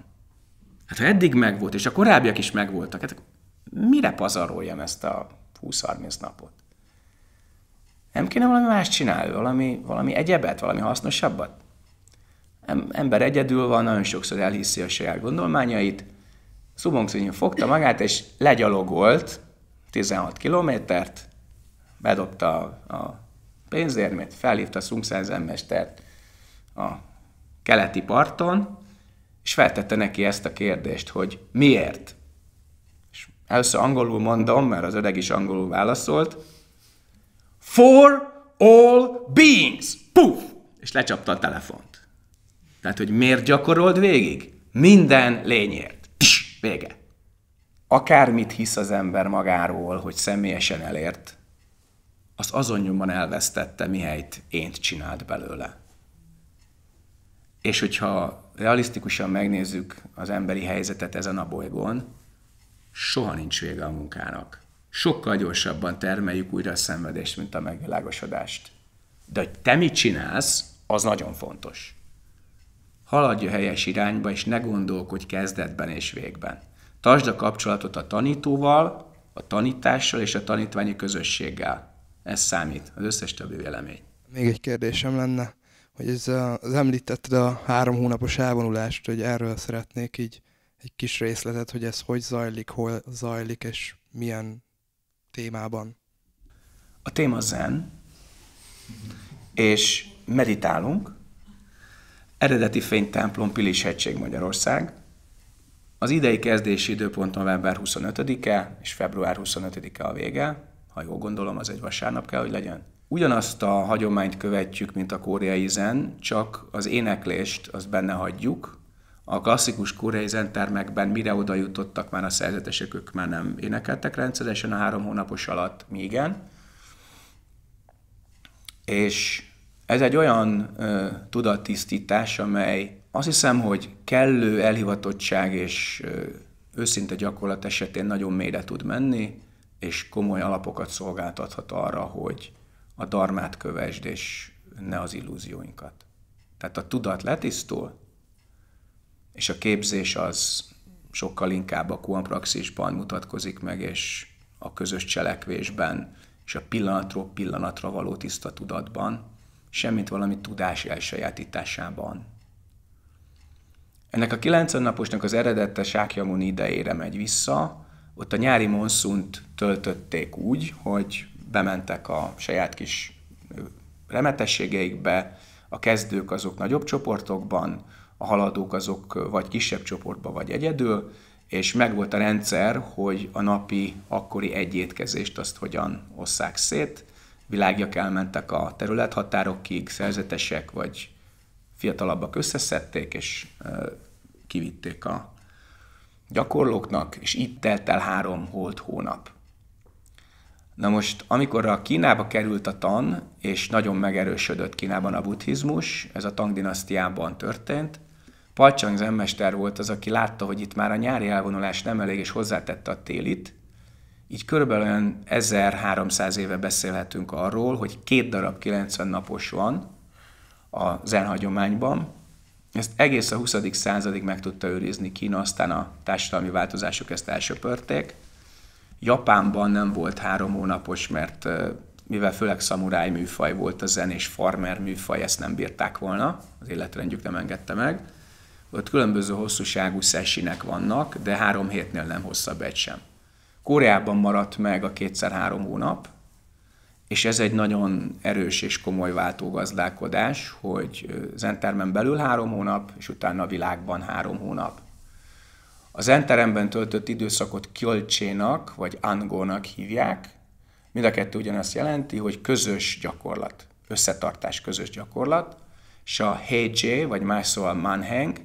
S1: Hát ha eddig megvolt, és a korábbiak is megvoltak, hát mire pazaroljam ezt a 20-30 napot? Nem kéne valami más csinálni, valami, valami egyebet, valami hasznosabbat? Ember egyedül van, nagyon sokszor elhiszi a saját gondolmányait. Szubongszony fogta magát, és legyalogolt 16 kilométert, bedobta a pénzérmét, felhívta a mestert a keleti parton, és feltette neki ezt a kérdést, hogy miért? És először angolul mondom, mert az öreg is angolul válaszolt, For all beings. Puff! És lecsapta a telefont. Tehát, hogy miért gyakorold végig? Minden lényért. Pis, vége. Akármit hisz az ember magáról, hogy személyesen elért, az azon elvesztette, mihelyt ént csinált belőle. És hogyha realisztikusan megnézzük az emberi helyzetet ezen a bolygón, soha nincs vége a munkának sokkal gyorsabban termeljük újra a szenvedést, mint a megvilágosodást. De hogy te mit csinálsz, az nagyon fontos. Haladj a helyes irányba, és ne gondolkodj kezdetben és végben. Tartsd a kapcsolatot a tanítóval, a tanítással és a tanítványi közösséggel. Ez számít, az összes többi vélemény.
S3: Még egy kérdésem lenne, hogy ez az említetted a három hónapos elvonulást, hogy erről szeretnék így egy kis részletet, hogy ez hogy zajlik, hol zajlik, és milyen témában.
S1: A téma zen, és meditálunk. Eredeti fénytemplom Pilis hegység Magyarország. Az idei kezdési időpont november 25-e és február 25-e a vége. Ha jól gondolom, az egy vasárnap kell, hogy legyen. Ugyanazt a hagyományt követjük, mint a koreai zen, csak az éneklést azt benne hagyjuk, a klasszikus koreai zentermekben mire oda jutottak már a szerzetesek, ők már nem énekeltek rendszeresen, a három hónapos alatt mi igen. És ez egy olyan ö, tudattisztítás, amely azt hiszem, hogy kellő elhivatottság és ö, őszinte gyakorlat esetén nagyon mélyre tud menni, és komoly alapokat szolgáltathat arra, hogy a darmát kövesd, és ne az illúzióinkat. Tehát a tudat letisztul, és a képzés az sokkal inkább a kuampraxisban mutatkozik meg, és a közös cselekvésben, és a pillanatról pillanatra való tiszta tudatban, semmit valami tudás elsajátításában. Ennek a 90 naposnak az eredete Sákjamun idejére megy vissza, ott a nyári monszunt töltötték úgy, hogy bementek a saját kis remetességeikbe, a kezdők azok nagyobb csoportokban, a haladók azok vagy kisebb csoportba, vagy egyedül, és megvolt a rendszer, hogy a napi akkori egyétkezést azt hogyan osszák szét. Világjak elmentek a területhatárokig, szerzetesek vagy fiatalabbak összeszedték, és kivitték a gyakorlóknak, és itt telt el három holt hónap. Na most, amikor a Kínába került a tan, és nagyon megerősödött Kínában a buddhizmus, ez a Tang dinasztiában történt, Palcsang zenmester volt az, aki látta, hogy itt már a nyári elvonulás nem elég, és hozzátette a télit. Így körülbelül 1300 éve beszélhetünk arról, hogy két darab 90 napos van a zenhagyományban. Ezt egész a 20. századig meg tudta őrizni Kína, aztán a társadalmi változások ezt elsöpörték. Japánban nem volt három hónapos, mert mivel főleg szamuráj műfaj volt a zen és farmer műfaj, ezt nem bírták volna, az életrendjük nem engedte meg. Ott különböző hosszúságú sessinek vannak, de három hétnél nem hosszabb egy sem. Koreában maradt meg a kétszer-három hónap, és ez egy nagyon erős és komoly váltógazdálkodás, hogy zentermen belül három hónap, és utána a világban három hónap. A zenteremben töltött időszakot kölcsénak, vagy angónak hívják, mind a kettő ugyanazt jelenti, hogy közös gyakorlat, összetartás, közös gyakorlat, és a Heijé, vagy más szóval Manheng,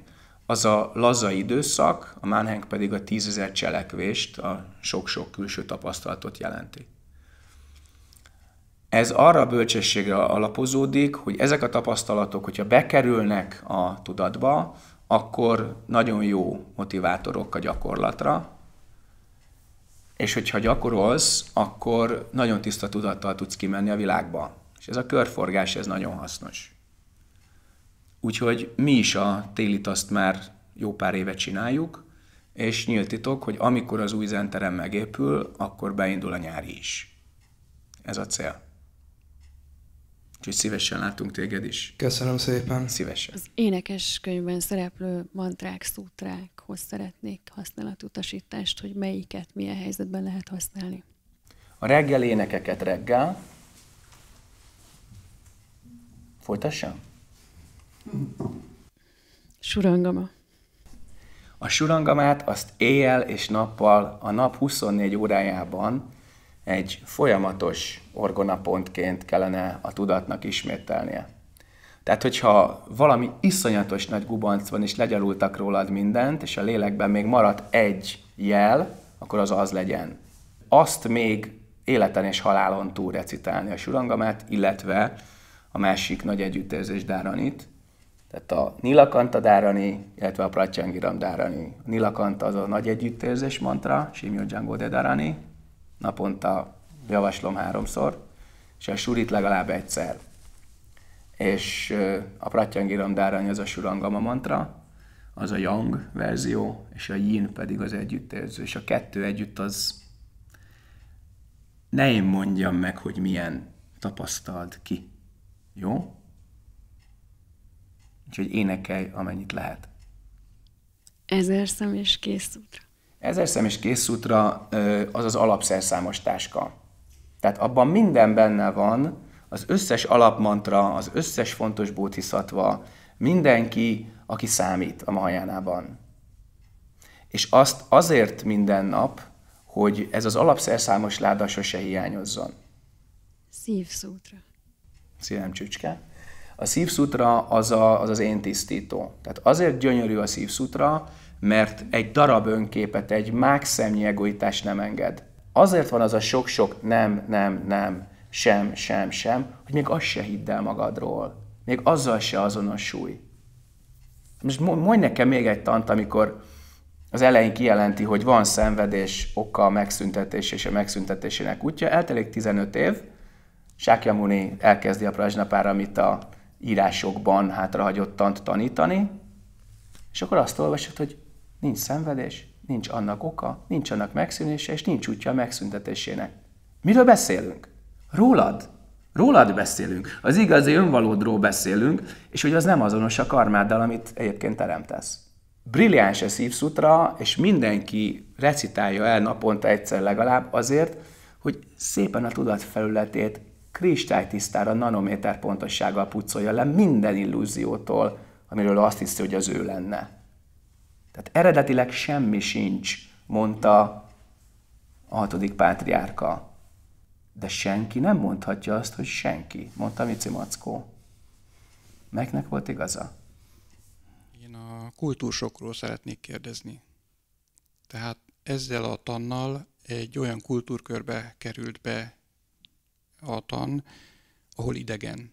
S1: az a laza időszak, a Mánhenk pedig a tízezer cselekvést, a sok-sok külső tapasztalatot jelenti. Ez arra a bölcsességre alapozódik, hogy ezek a tapasztalatok, hogyha bekerülnek a tudatba, akkor nagyon jó motivátorok a gyakorlatra, és hogyha gyakorolsz, akkor nagyon tiszta tudattal tudsz kimenni a világba. És ez a körforgás, ez nagyon hasznos. Úgyhogy mi is a télit azt már jó pár éve csináljuk, és nyílt titok, hogy amikor az új zenterem megépül, akkor beindul a nyári is. Ez a cél. Úgyhogy szívesen látunk téged is. Köszönöm szépen. Szívesen. Az
S4: énekes könyvben szereplő mantrák, szútrákhoz szeretnék használatutasítást, hogy melyiket milyen helyzetben lehet használni.
S1: A reggel énekeket reggel. Folytassam?
S2: Surangama.
S1: A surangamát azt éjjel és nappal a nap 24 órájában egy folyamatos orgonapontként kellene a tudatnak ismételnie. Tehát, hogyha valami iszonyatos nagy gubanc van, és legyalultak rólad mindent, és a lélekben még maradt egy jel, akkor az az legyen. Azt még életen és halálon túl recitálni a surangamát, illetve a másik nagy együttérzés dáranit, tehát a Nilakanta Dárani, illetve a Pratyangiram Dárani. A Nilakanta az a nagy együttérzés mantra, Simyo Django de Dárani, naponta javaslom háromszor, és a surit legalább egyszer. És a Pratyangiram Dárani az a surangama mantra, az a yang verzió, és a yin pedig az együttérző, és a kettő együtt az ne én mondjam meg, hogy milyen tapasztald ki. Jó? Úgyhogy énekelj, amennyit lehet.
S4: Ezer szem és kész útra.
S1: Ezer szem és kész útra az az alapszerszámos táska. Tehát abban minden benne van, az összes alapmantra, az összes fontos bódhiszatva, mindenki, aki számít a mahajánában. És azt azért minden nap, hogy ez az alapszerszámos láda sose hiányozzon.
S2: Szívszútra.
S1: Szívem csücske. A szívszutra az, a, az az én tisztító. Tehát azért gyönyörű a szívszutra, mert egy darab önképet, egy mákszemnyi egoitás nem enged. Azért van az a sok-sok nem, nem, nem, sem, sem, sem, hogy még azt se hidd el magadról. Még azzal se azonosulj. Most mondj nekem még egy tant, amikor az elején kijelenti, hogy van szenvedés oka a megszüntetés és a megszüntetésének útja, eltelik 15 év, Sákyamuni elkezdi a prajnapára, amit a írásokban hátrahagyottan tanítani, és akkor azt olvasod, hogy nincs szenvedés, nincs annak oka, nincs annak megszűnése, és nincs útja a megszüntetésének. Miről beszélünk? Rólad. Rólad beszélünk. Az igazi önvalódról beszélünk, és hogy az nem azonos a karmáddal, amit egyébként teremtesz. Brilliáns a szívszutra, és mindenki recitálja el naponta egyszer legalább azért, hogy szépen a tudatfelületét kristálytisztára, nanométer pontossággal pucolja le minden illúziótól, amiről azt hiszi, hogy az ő lenne. Tehát eredetileg semmi sincs, mondta a hatodik pátriárka. De senki nem mondhatja azt, hogy senki, mondta Mici Mackó. Melyiknek volt igaza?
S3: Én a kultúrsokról szeretnék kérdezni. Tehát ezzel a tannal egy olyan kultúrkörbe került be a tan, ahol idegen.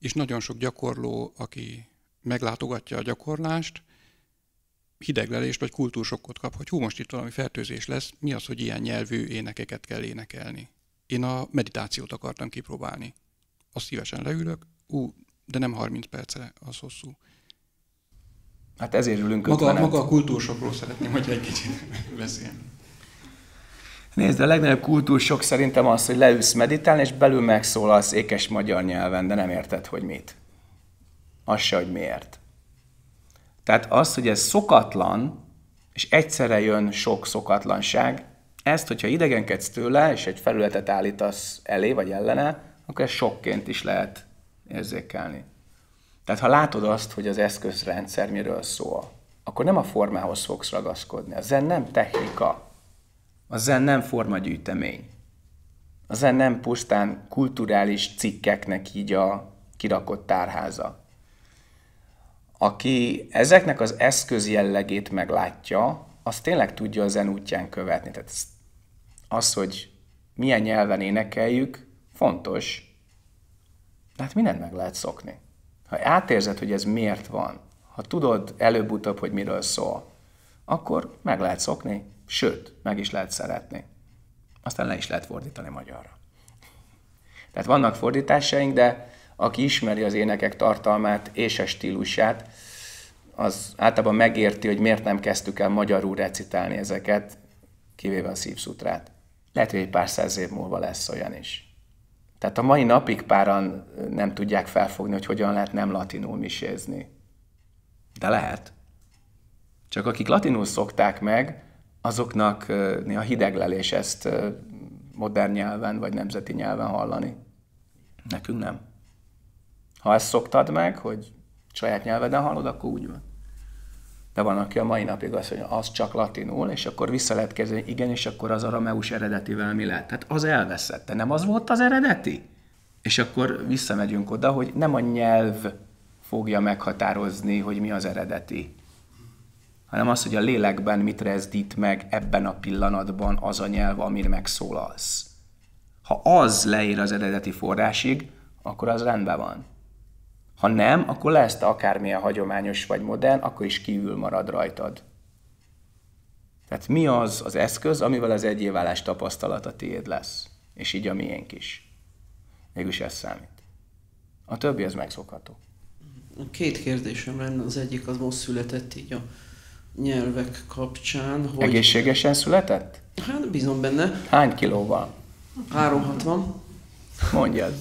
S3: És nagyon sok gyakorló, aki meglátogatja a gyakorlást, hideglelést vagy kultúrsokkot kap, hogy hú, most itt valami fertőzés lesz, mi az, hogy ilyen nyelvű énekeket kell énekelni. Én a meditációt akartam kipróbálni. Azt szívesen leülök, ú, de nem 30 percre, az hosszú.
S1: Hát ezért ülünk maga, maga a kultúrsokról
S3: szeretném, hogy egy kicsit
S1: beszélni. Nézd, a legnagyobb kultúrsok szerintem az, hogy leülsz meditálni, és belül megszólalsz ékes magyar nyelven, de nem érted, hogy mit. Az se, hogy miért. Tehát az, hogy ez szokatlan, és egyszerre jön sok szokatlanság, ezt, hogyha idegenkedsz tőle, és egy felületet állítasz elé vagy ellene, akkor ez sokként is lehet érzékelni. Tehát ha látod azt, hogy az eszközrendszer miről szól, akkor nem a formához fogsz ragaszkodni. A zen nem technika, a zen nem formagyűjtemény. A zen nem pusztán kulturális cikkeknek így a kirakott tárháza. Aki ezeknek az eszköz jellegét meglátja, az tényleg tudja a zen útján követni. Tehát az, hogy milyen nyelven énekeljük, fontos. De hát mindent meg lehet szokni. Ha átérzed, hogy ez miért van, ha tudod előbb-utóbb, hogy miről szól, akkor meg lehet szokni, sőt, meg is lehet szeretni. Aztán le is lehet fordítani magyarra. Tehát vannak fordításaink, de aki ismeri az énekek tartalmát és a stílusát, az általában megérti, hogy miért nem kezdtük el magyarul recitálni ezeket, kivéve a szívszutrát. Lehet, hogy egy pár száz év múlva lesz olyan is. Tehát a mai napig páran nem tudják felfogni, hogy hogyan lehet nem latinul misézni. De lehet. Csak akik latinul szokták meg, azoknak a hideglelés ezt modern nyelven vagy nemzeti nyelven hallani. Nekünk nem. Ha ezt szoktad meg, hogy saját nyelveden hallod, akkor úgy van. De van, aki a mai napig azt mondja, az csak latinul, és akkor vissza lehet kezdeni, igen, és akkor az arameus eredetivel mi lett? Hát az elveszett, nem az volt az eredeti? És akkor visszamegyünk oda, hogy nem a nyelv fogja meghatározni, hogy mi az eredeti, hanem az, hogy a lélekben mit rezdít meg ebben a pillanatban az a nyelv, amire megszólalsz. Ha az leír az eredeti forrásig, akkor az rendben van. Ha nem, akkor lesz te akármilyen hagyományos vagy modern, akkor is kívül marad rajtad. Tehát mi az az eszköz, amivel az egyéválás tapasztalata tiéd lesz, és így a miénk is. Mégis ez számít. A többi az megszokható.
S2: Két kérdésem lenne, az egyik az most született így a nyelvek kapcsán, hogy... Egészségesen
S1: született?
S2: Hát bízom benne. Hány kilóval? 360. Mondjad.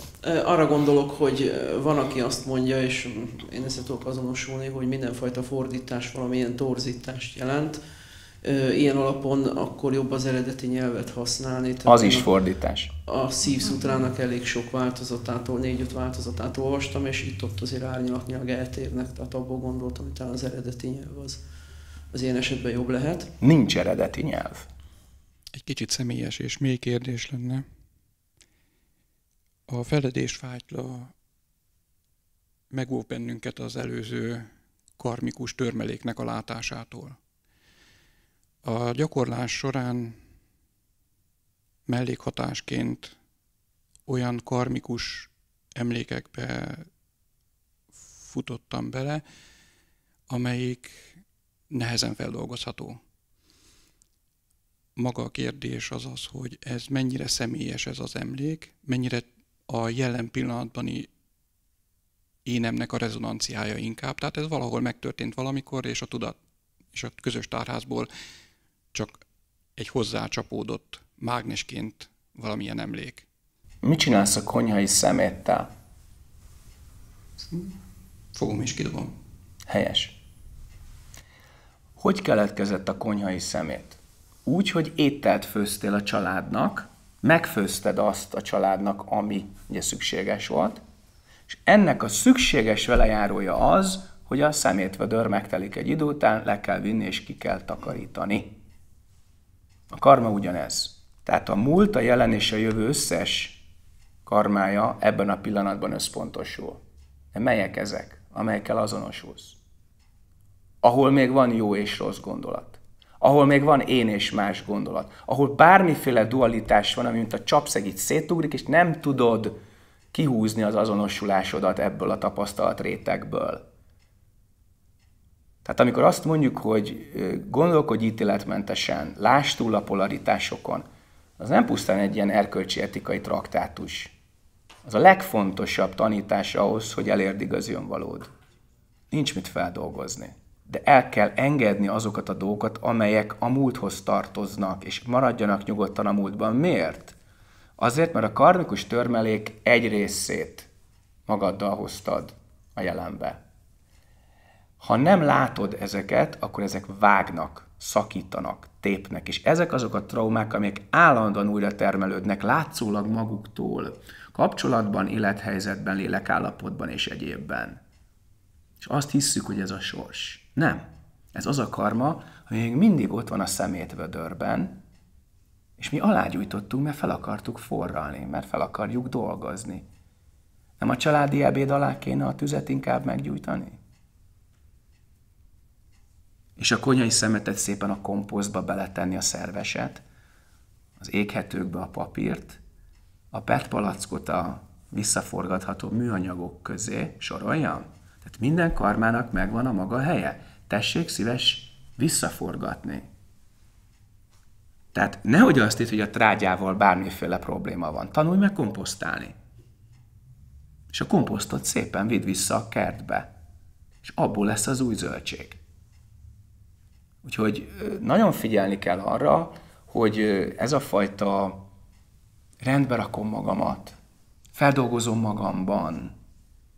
S2: Arra gondolok, hogy van, aki azt mondja, és én ezt tudok azonosulni, hogy mindenfajta fordítás valamilyen torzítást jelent. Ilyen alapon akkor jobb az eredeti nyelvet használni. Tehát az is fordítás. A szívszutrának elég sok változatától, négy-öt változatát olvastam, és itt-ott azért árnyalatnyilag eltérnek, tehát abból gondoltam, hogy talán az eredeti nyelv az az ilyen esetben jobb lehet.
S1: Nincs eredeti nyelv.
S2: Egy kicsit
S3: személyes és mély kérdés lenne. A feledés fájtla megóv bennünket az előző karmikus törmeléknek a látásától. A gyakorlás során mellékhatásként olyan karmikus emlékekbe futottam bele, amelyik nehezen feldolgozható. Maga a kérdés az az, hogy ez mennyire személyes ez az emlék, mennyire a jelen pillanatbani énemnek a rezonanciája inkább. Tehát ez valahol megtörtént valamikor, és a tudat és a közös tárházból csak egy hozzácsapódott mágnesként valamilyen emlék.
S1: Mit csinálsz a konyhai szeméttel? Fogom és kidobom. Helyes. Hogy keletkezett a konyhai szemét? Úgy, hogy ételt főztél a családnak, megfőzted azt a családnak, ami ugye szükséges volt, és ennek a szükséges velejárója az, hogy a szemétvödör megtelik egy idő után, le kell vinni és ki kell takarítani. A karma ugyanez. Tehát a múlt, a jelen és a jövő összes karmája ebben a pillanatban összpontosul. De melyek ezek, amelyekkel azonosulsz? ahol még van jó és rossz gondolat ahol még van én és más gondolat, ahol bármiféle dualitás van, ami mint a csapszegít szétugrik, és nem tudod kihúzni az azonosulásodat ebből a tapasztalat rétegből. Tehát amikor azt mondjuk, hogy gondolkodj ítéletmentesen, láss túl a polaritásokon, az nem pusztán egy ilyen erkölcsi etikai traktátus. Az a legfontosabb tanítás ahhoz, hogy elérd igazi önvalód. Nincs mit feldolgozni de el kell engedni azokat a dolgokat, amelyek a múlthoz tartoznak, és maradjanak nyugodtan a múltban. Miért? Azért, mert a karmikus törmelék egy részét magaddal hoztad a jelenbe. Ha nem látod ezeket, akkor ezek vágnak, szakítanak, tépnek, és ezek azok a traumák, amelyek állandóan újra termelődnek, látszólag maguktól, kapcsolatban, élethelyzetben, lélekállapotban és egyébben. És azt hisszük, hogy ez a sors. Nem. Ez az a karma, hogy még mindig ott van a szemétvödörben, és mi alágyújtottunk, mert fel akartuk forralni, mert fel akarjuk dolgozni. Nem a családi ebéd alá kéne a tüzet inkább meggyújtani? És a konyai szemetet szépen a komposztba beletenni a szerveset, az éghetőkbe a papírt, a PET palackot a visszaforgatható műanyagok közé soroljam? Tehát minden karmának megvan a maga helye. Tessék szíves visszaforgatni. Tehát nehogy azt itt, hogy a trágyával bármiféle probléma van. Tanulj meg komposztálni. És a komposztot szépen vidd vissza a kertbe. És abból lesz az új zöldség. Úgyhogy nagyon figyelni kell arra, hogy ez a fajta rendbe rakom magamat, feldolgozom magamban,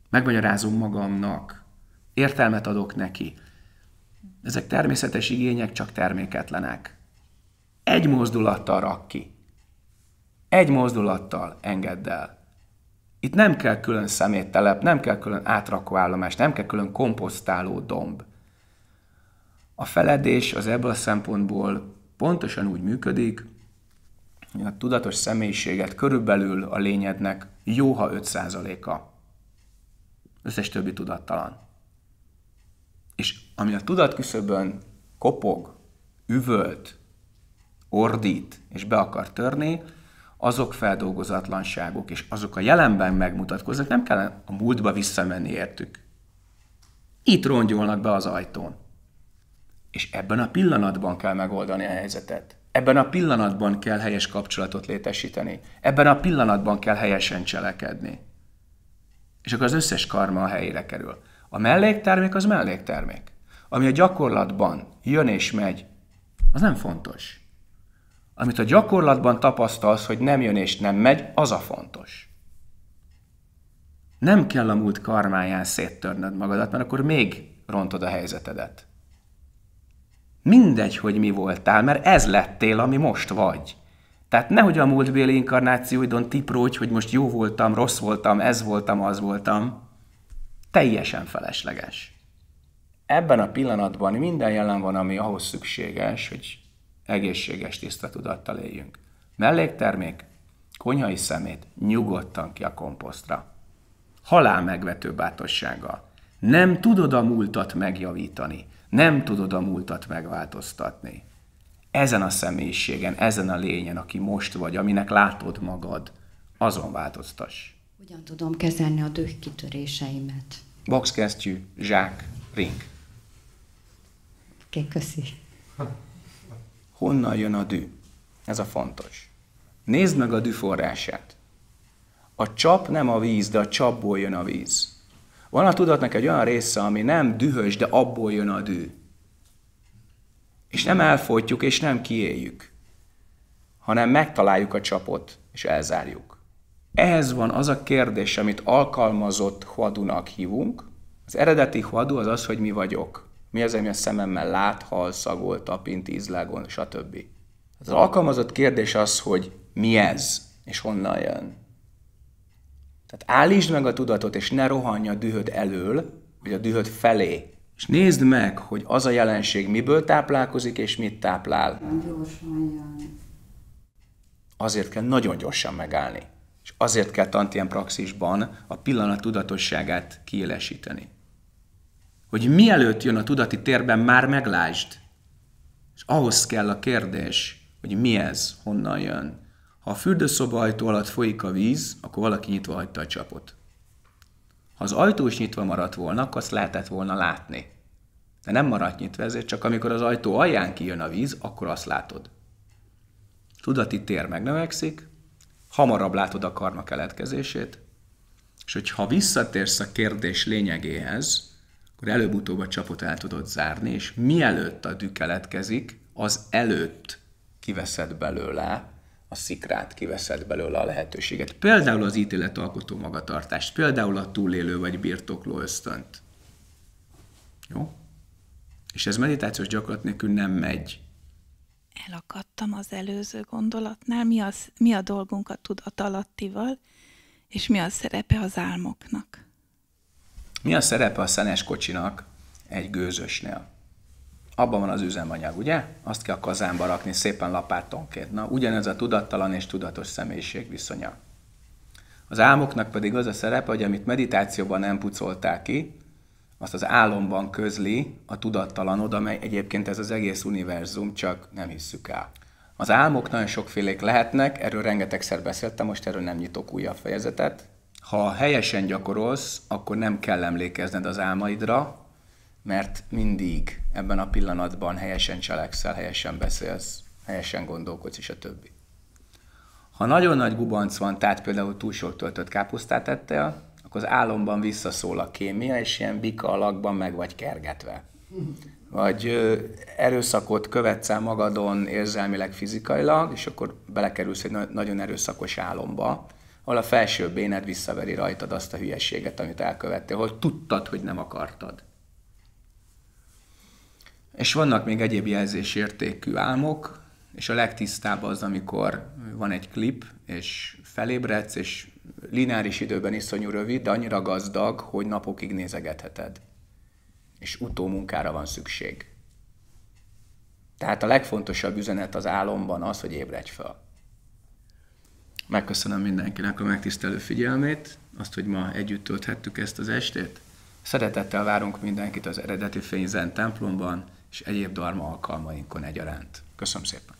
S1: megmagyarázom magamnak, értelmet adok neki. Ezek természetes igények, csak terméketlenek. Egy mozdulattal rak ki. Egy mozdulattal engedd el. Itt nem kell külön szeméttelep, nem kell külön átrakóállomás, nem kell külön komposztáló domb. A feledés az ebből a szempontból pontosan úgy működik, hogy a tudatos személyiséget körülbelül a lényednek jó, ha 5%-a összes többi tudattalan. És ami a tudatküszöbön kopog, üvölt, ordít és be akar törni, azok feldolgozatlanságok, és azok a jelenben megmutatkoznak, nem kell a múltba visszamenni értük. Itt rongyolnak be az ajtón. És ebben a pillanatban kell megoldani a helyzetet. Ebben a pillanatban kell helyes kapcsolatot létesíteni. Ebben a pillanatban kell helyesen cselekedni és akkor az összes karma a helyére kerül. A melléktermék az melléktermék. Ami a gyakorlatban jön és megy, az nem fontos. Amit a gyakorlatban tapasztalsz, hogy nem jön és nem megy, az a fontos. Nem kell a múlt karmáján széttörned magadat, mert akkor még rontod a helyzetedet. Mindegy, hogy mi voltál, mert ez lettél, ami most vagy. Tehát nehogy a múltbéli inkarnációidon tiprógy, hogy most jó voltam, rossz voltam, ez voltam, az voltam. Teljesen felesleges. Ebben a pillanatban minden jelen van, ami ahhoz szükséges, hogy egészséges, tiszta tudattal éljünk. Melléktermék, konyhai szemét nyugodtan ki a komposztra. Halál megvető bátorsággal. Nem tudod a múltat megjavítani, nem tudod a múltat megváltoztatni ezen a személyiségen, ezen a lényen, aki most vagy, aminek látod magad, azon változtass.
S3: Hogyan tudom kezelni a düh kitöréseimet?
S1: Boxkesztyű, zsák, ring. Oké, okay, köszi. Honnan jön a dű? Ez a fontos. Nézd meg a dű forrását. A csap nem a víz, de a csapból jön a víz. Van a tudatnak egy olyan része, ami nem dühös, de abból jön a dű. És nem elfolytjuk, és nem kiéljük, hanem megtaláljuk a csapot, és elzárjuk. Ehhez van az a kérdés, amit alkalmazott huadunak hívunk. Az eredeti huadu az az, hogy mi vagyok. Mi az, ami a szememmel lát, hal, szagol, tapint, ízlágon, stb. Az alkalmazott kérdés az, hogy mi ez, és honnan jön. Tehát állítsd meg a tudatot, és ne rohanja a dühöd elől, vagy a dühöd felé, és nézd meg, hogy az a jelenség miből táplálkozik, és mit táplál. Azért kell nagyon gyorsan megállni. És azért kell tantien praxisban a pillanat tudatosságát kiélesíteni. Hogy mielőtt jön a tudati térben, már meglásd. És ahhoz kell a kérdés, hogy mi ez, honnan jön. Ha a fürdőszoba ajtó alatt folyik a víz, akkor valaki nyitva hagyta a csapot. Ha az ajtó is nyitva maradt volna, akkor azt lehetett volna látni. De nem maradt nyitva, ezért csak amikor az ajtó alján kijön a víz, akkor azt látod. Tudati tér megnövekszik, hamarabb látod a karma keletkezését, és hogyha visszatérsz a kérdés lényegéhez, akkor előbb-utóbb a csapot el tudod zárni, és mielőtt a dű keletkezik, az előtt kiveszed belőle a szikrát kiveszed belőle a lehetőséget. Például az ítéletalkotó magatartást, például a túlélő vagy birtokló ösztönt. Jó? És ez meditációs gyakorlat nélkül nem megy.
S4: Elakadtam az előző gondolatnál, mi, az, mi a dolgunk a alattival, és mi a szerepe az álmoknak.
S1: Mi a szerepe a szenes kocsinak egy gőzösnél? abban van az üzemanyag, ugye? Azt kell a kazánba rakni szépen lapátonként. Na, ugyanez a tudattalan és tudatos személyiség viszonya. Az álmoknak pedig az a szerepe, hogy amit meditációban nem pucolták ki, azt az álomban közli a tudattalanod, amely egyébként ez az egész univerzum, csak nem hisszük el. Az álmok nagyon sokfélék lehetnek, erről rengetegszer beszéltem, most erről nem nyitok újabb fejezetet. Ha helyesen gyakorolsz, akkor nem kell emlékezned az álmaidra, mert mindig ebben a pillanatban helyesen cselekszel, helyesen beszélsz, helyesen gondolkodsz, és a többi. Ha nagyon nagy gubanc van, tehát például túl sok töltött káposztát ettél, akkor az álomban visszaszól a kémia, és ilyen bika alakban meg vagy kergetve. Vagy ö, erőszakot követsz el magadon érzelmileg, fizikailag, és akkor belekerülsz egy nagyon erőszakos álomba, ahol a felső béned visszaveri rajtad azt a hülyeséget, amit elkövettél, ahol tudtad, hogy nem akartad. És vannak még egyéb jelzésértékű álmok, és a legtisztább az, amikor van egy klip, és felébredsz, és lineáris időben iszonyú rövid, de annyira gazdag, hogy napokig nézegetheted. És utómunkára van szükség. Tehát a legfontosabb üzenet az álomban az, hogy ébredj fel. Megköszönöm mindenkinek a megtisztelő figyelmét, azt, hogy ma együtt tölthettük ezt az estét. Szeretettel várunk mindenkit az eredeti fényzen templomban, és egyéb darma alkalmainkon egyaránt. Köszönöm szépen!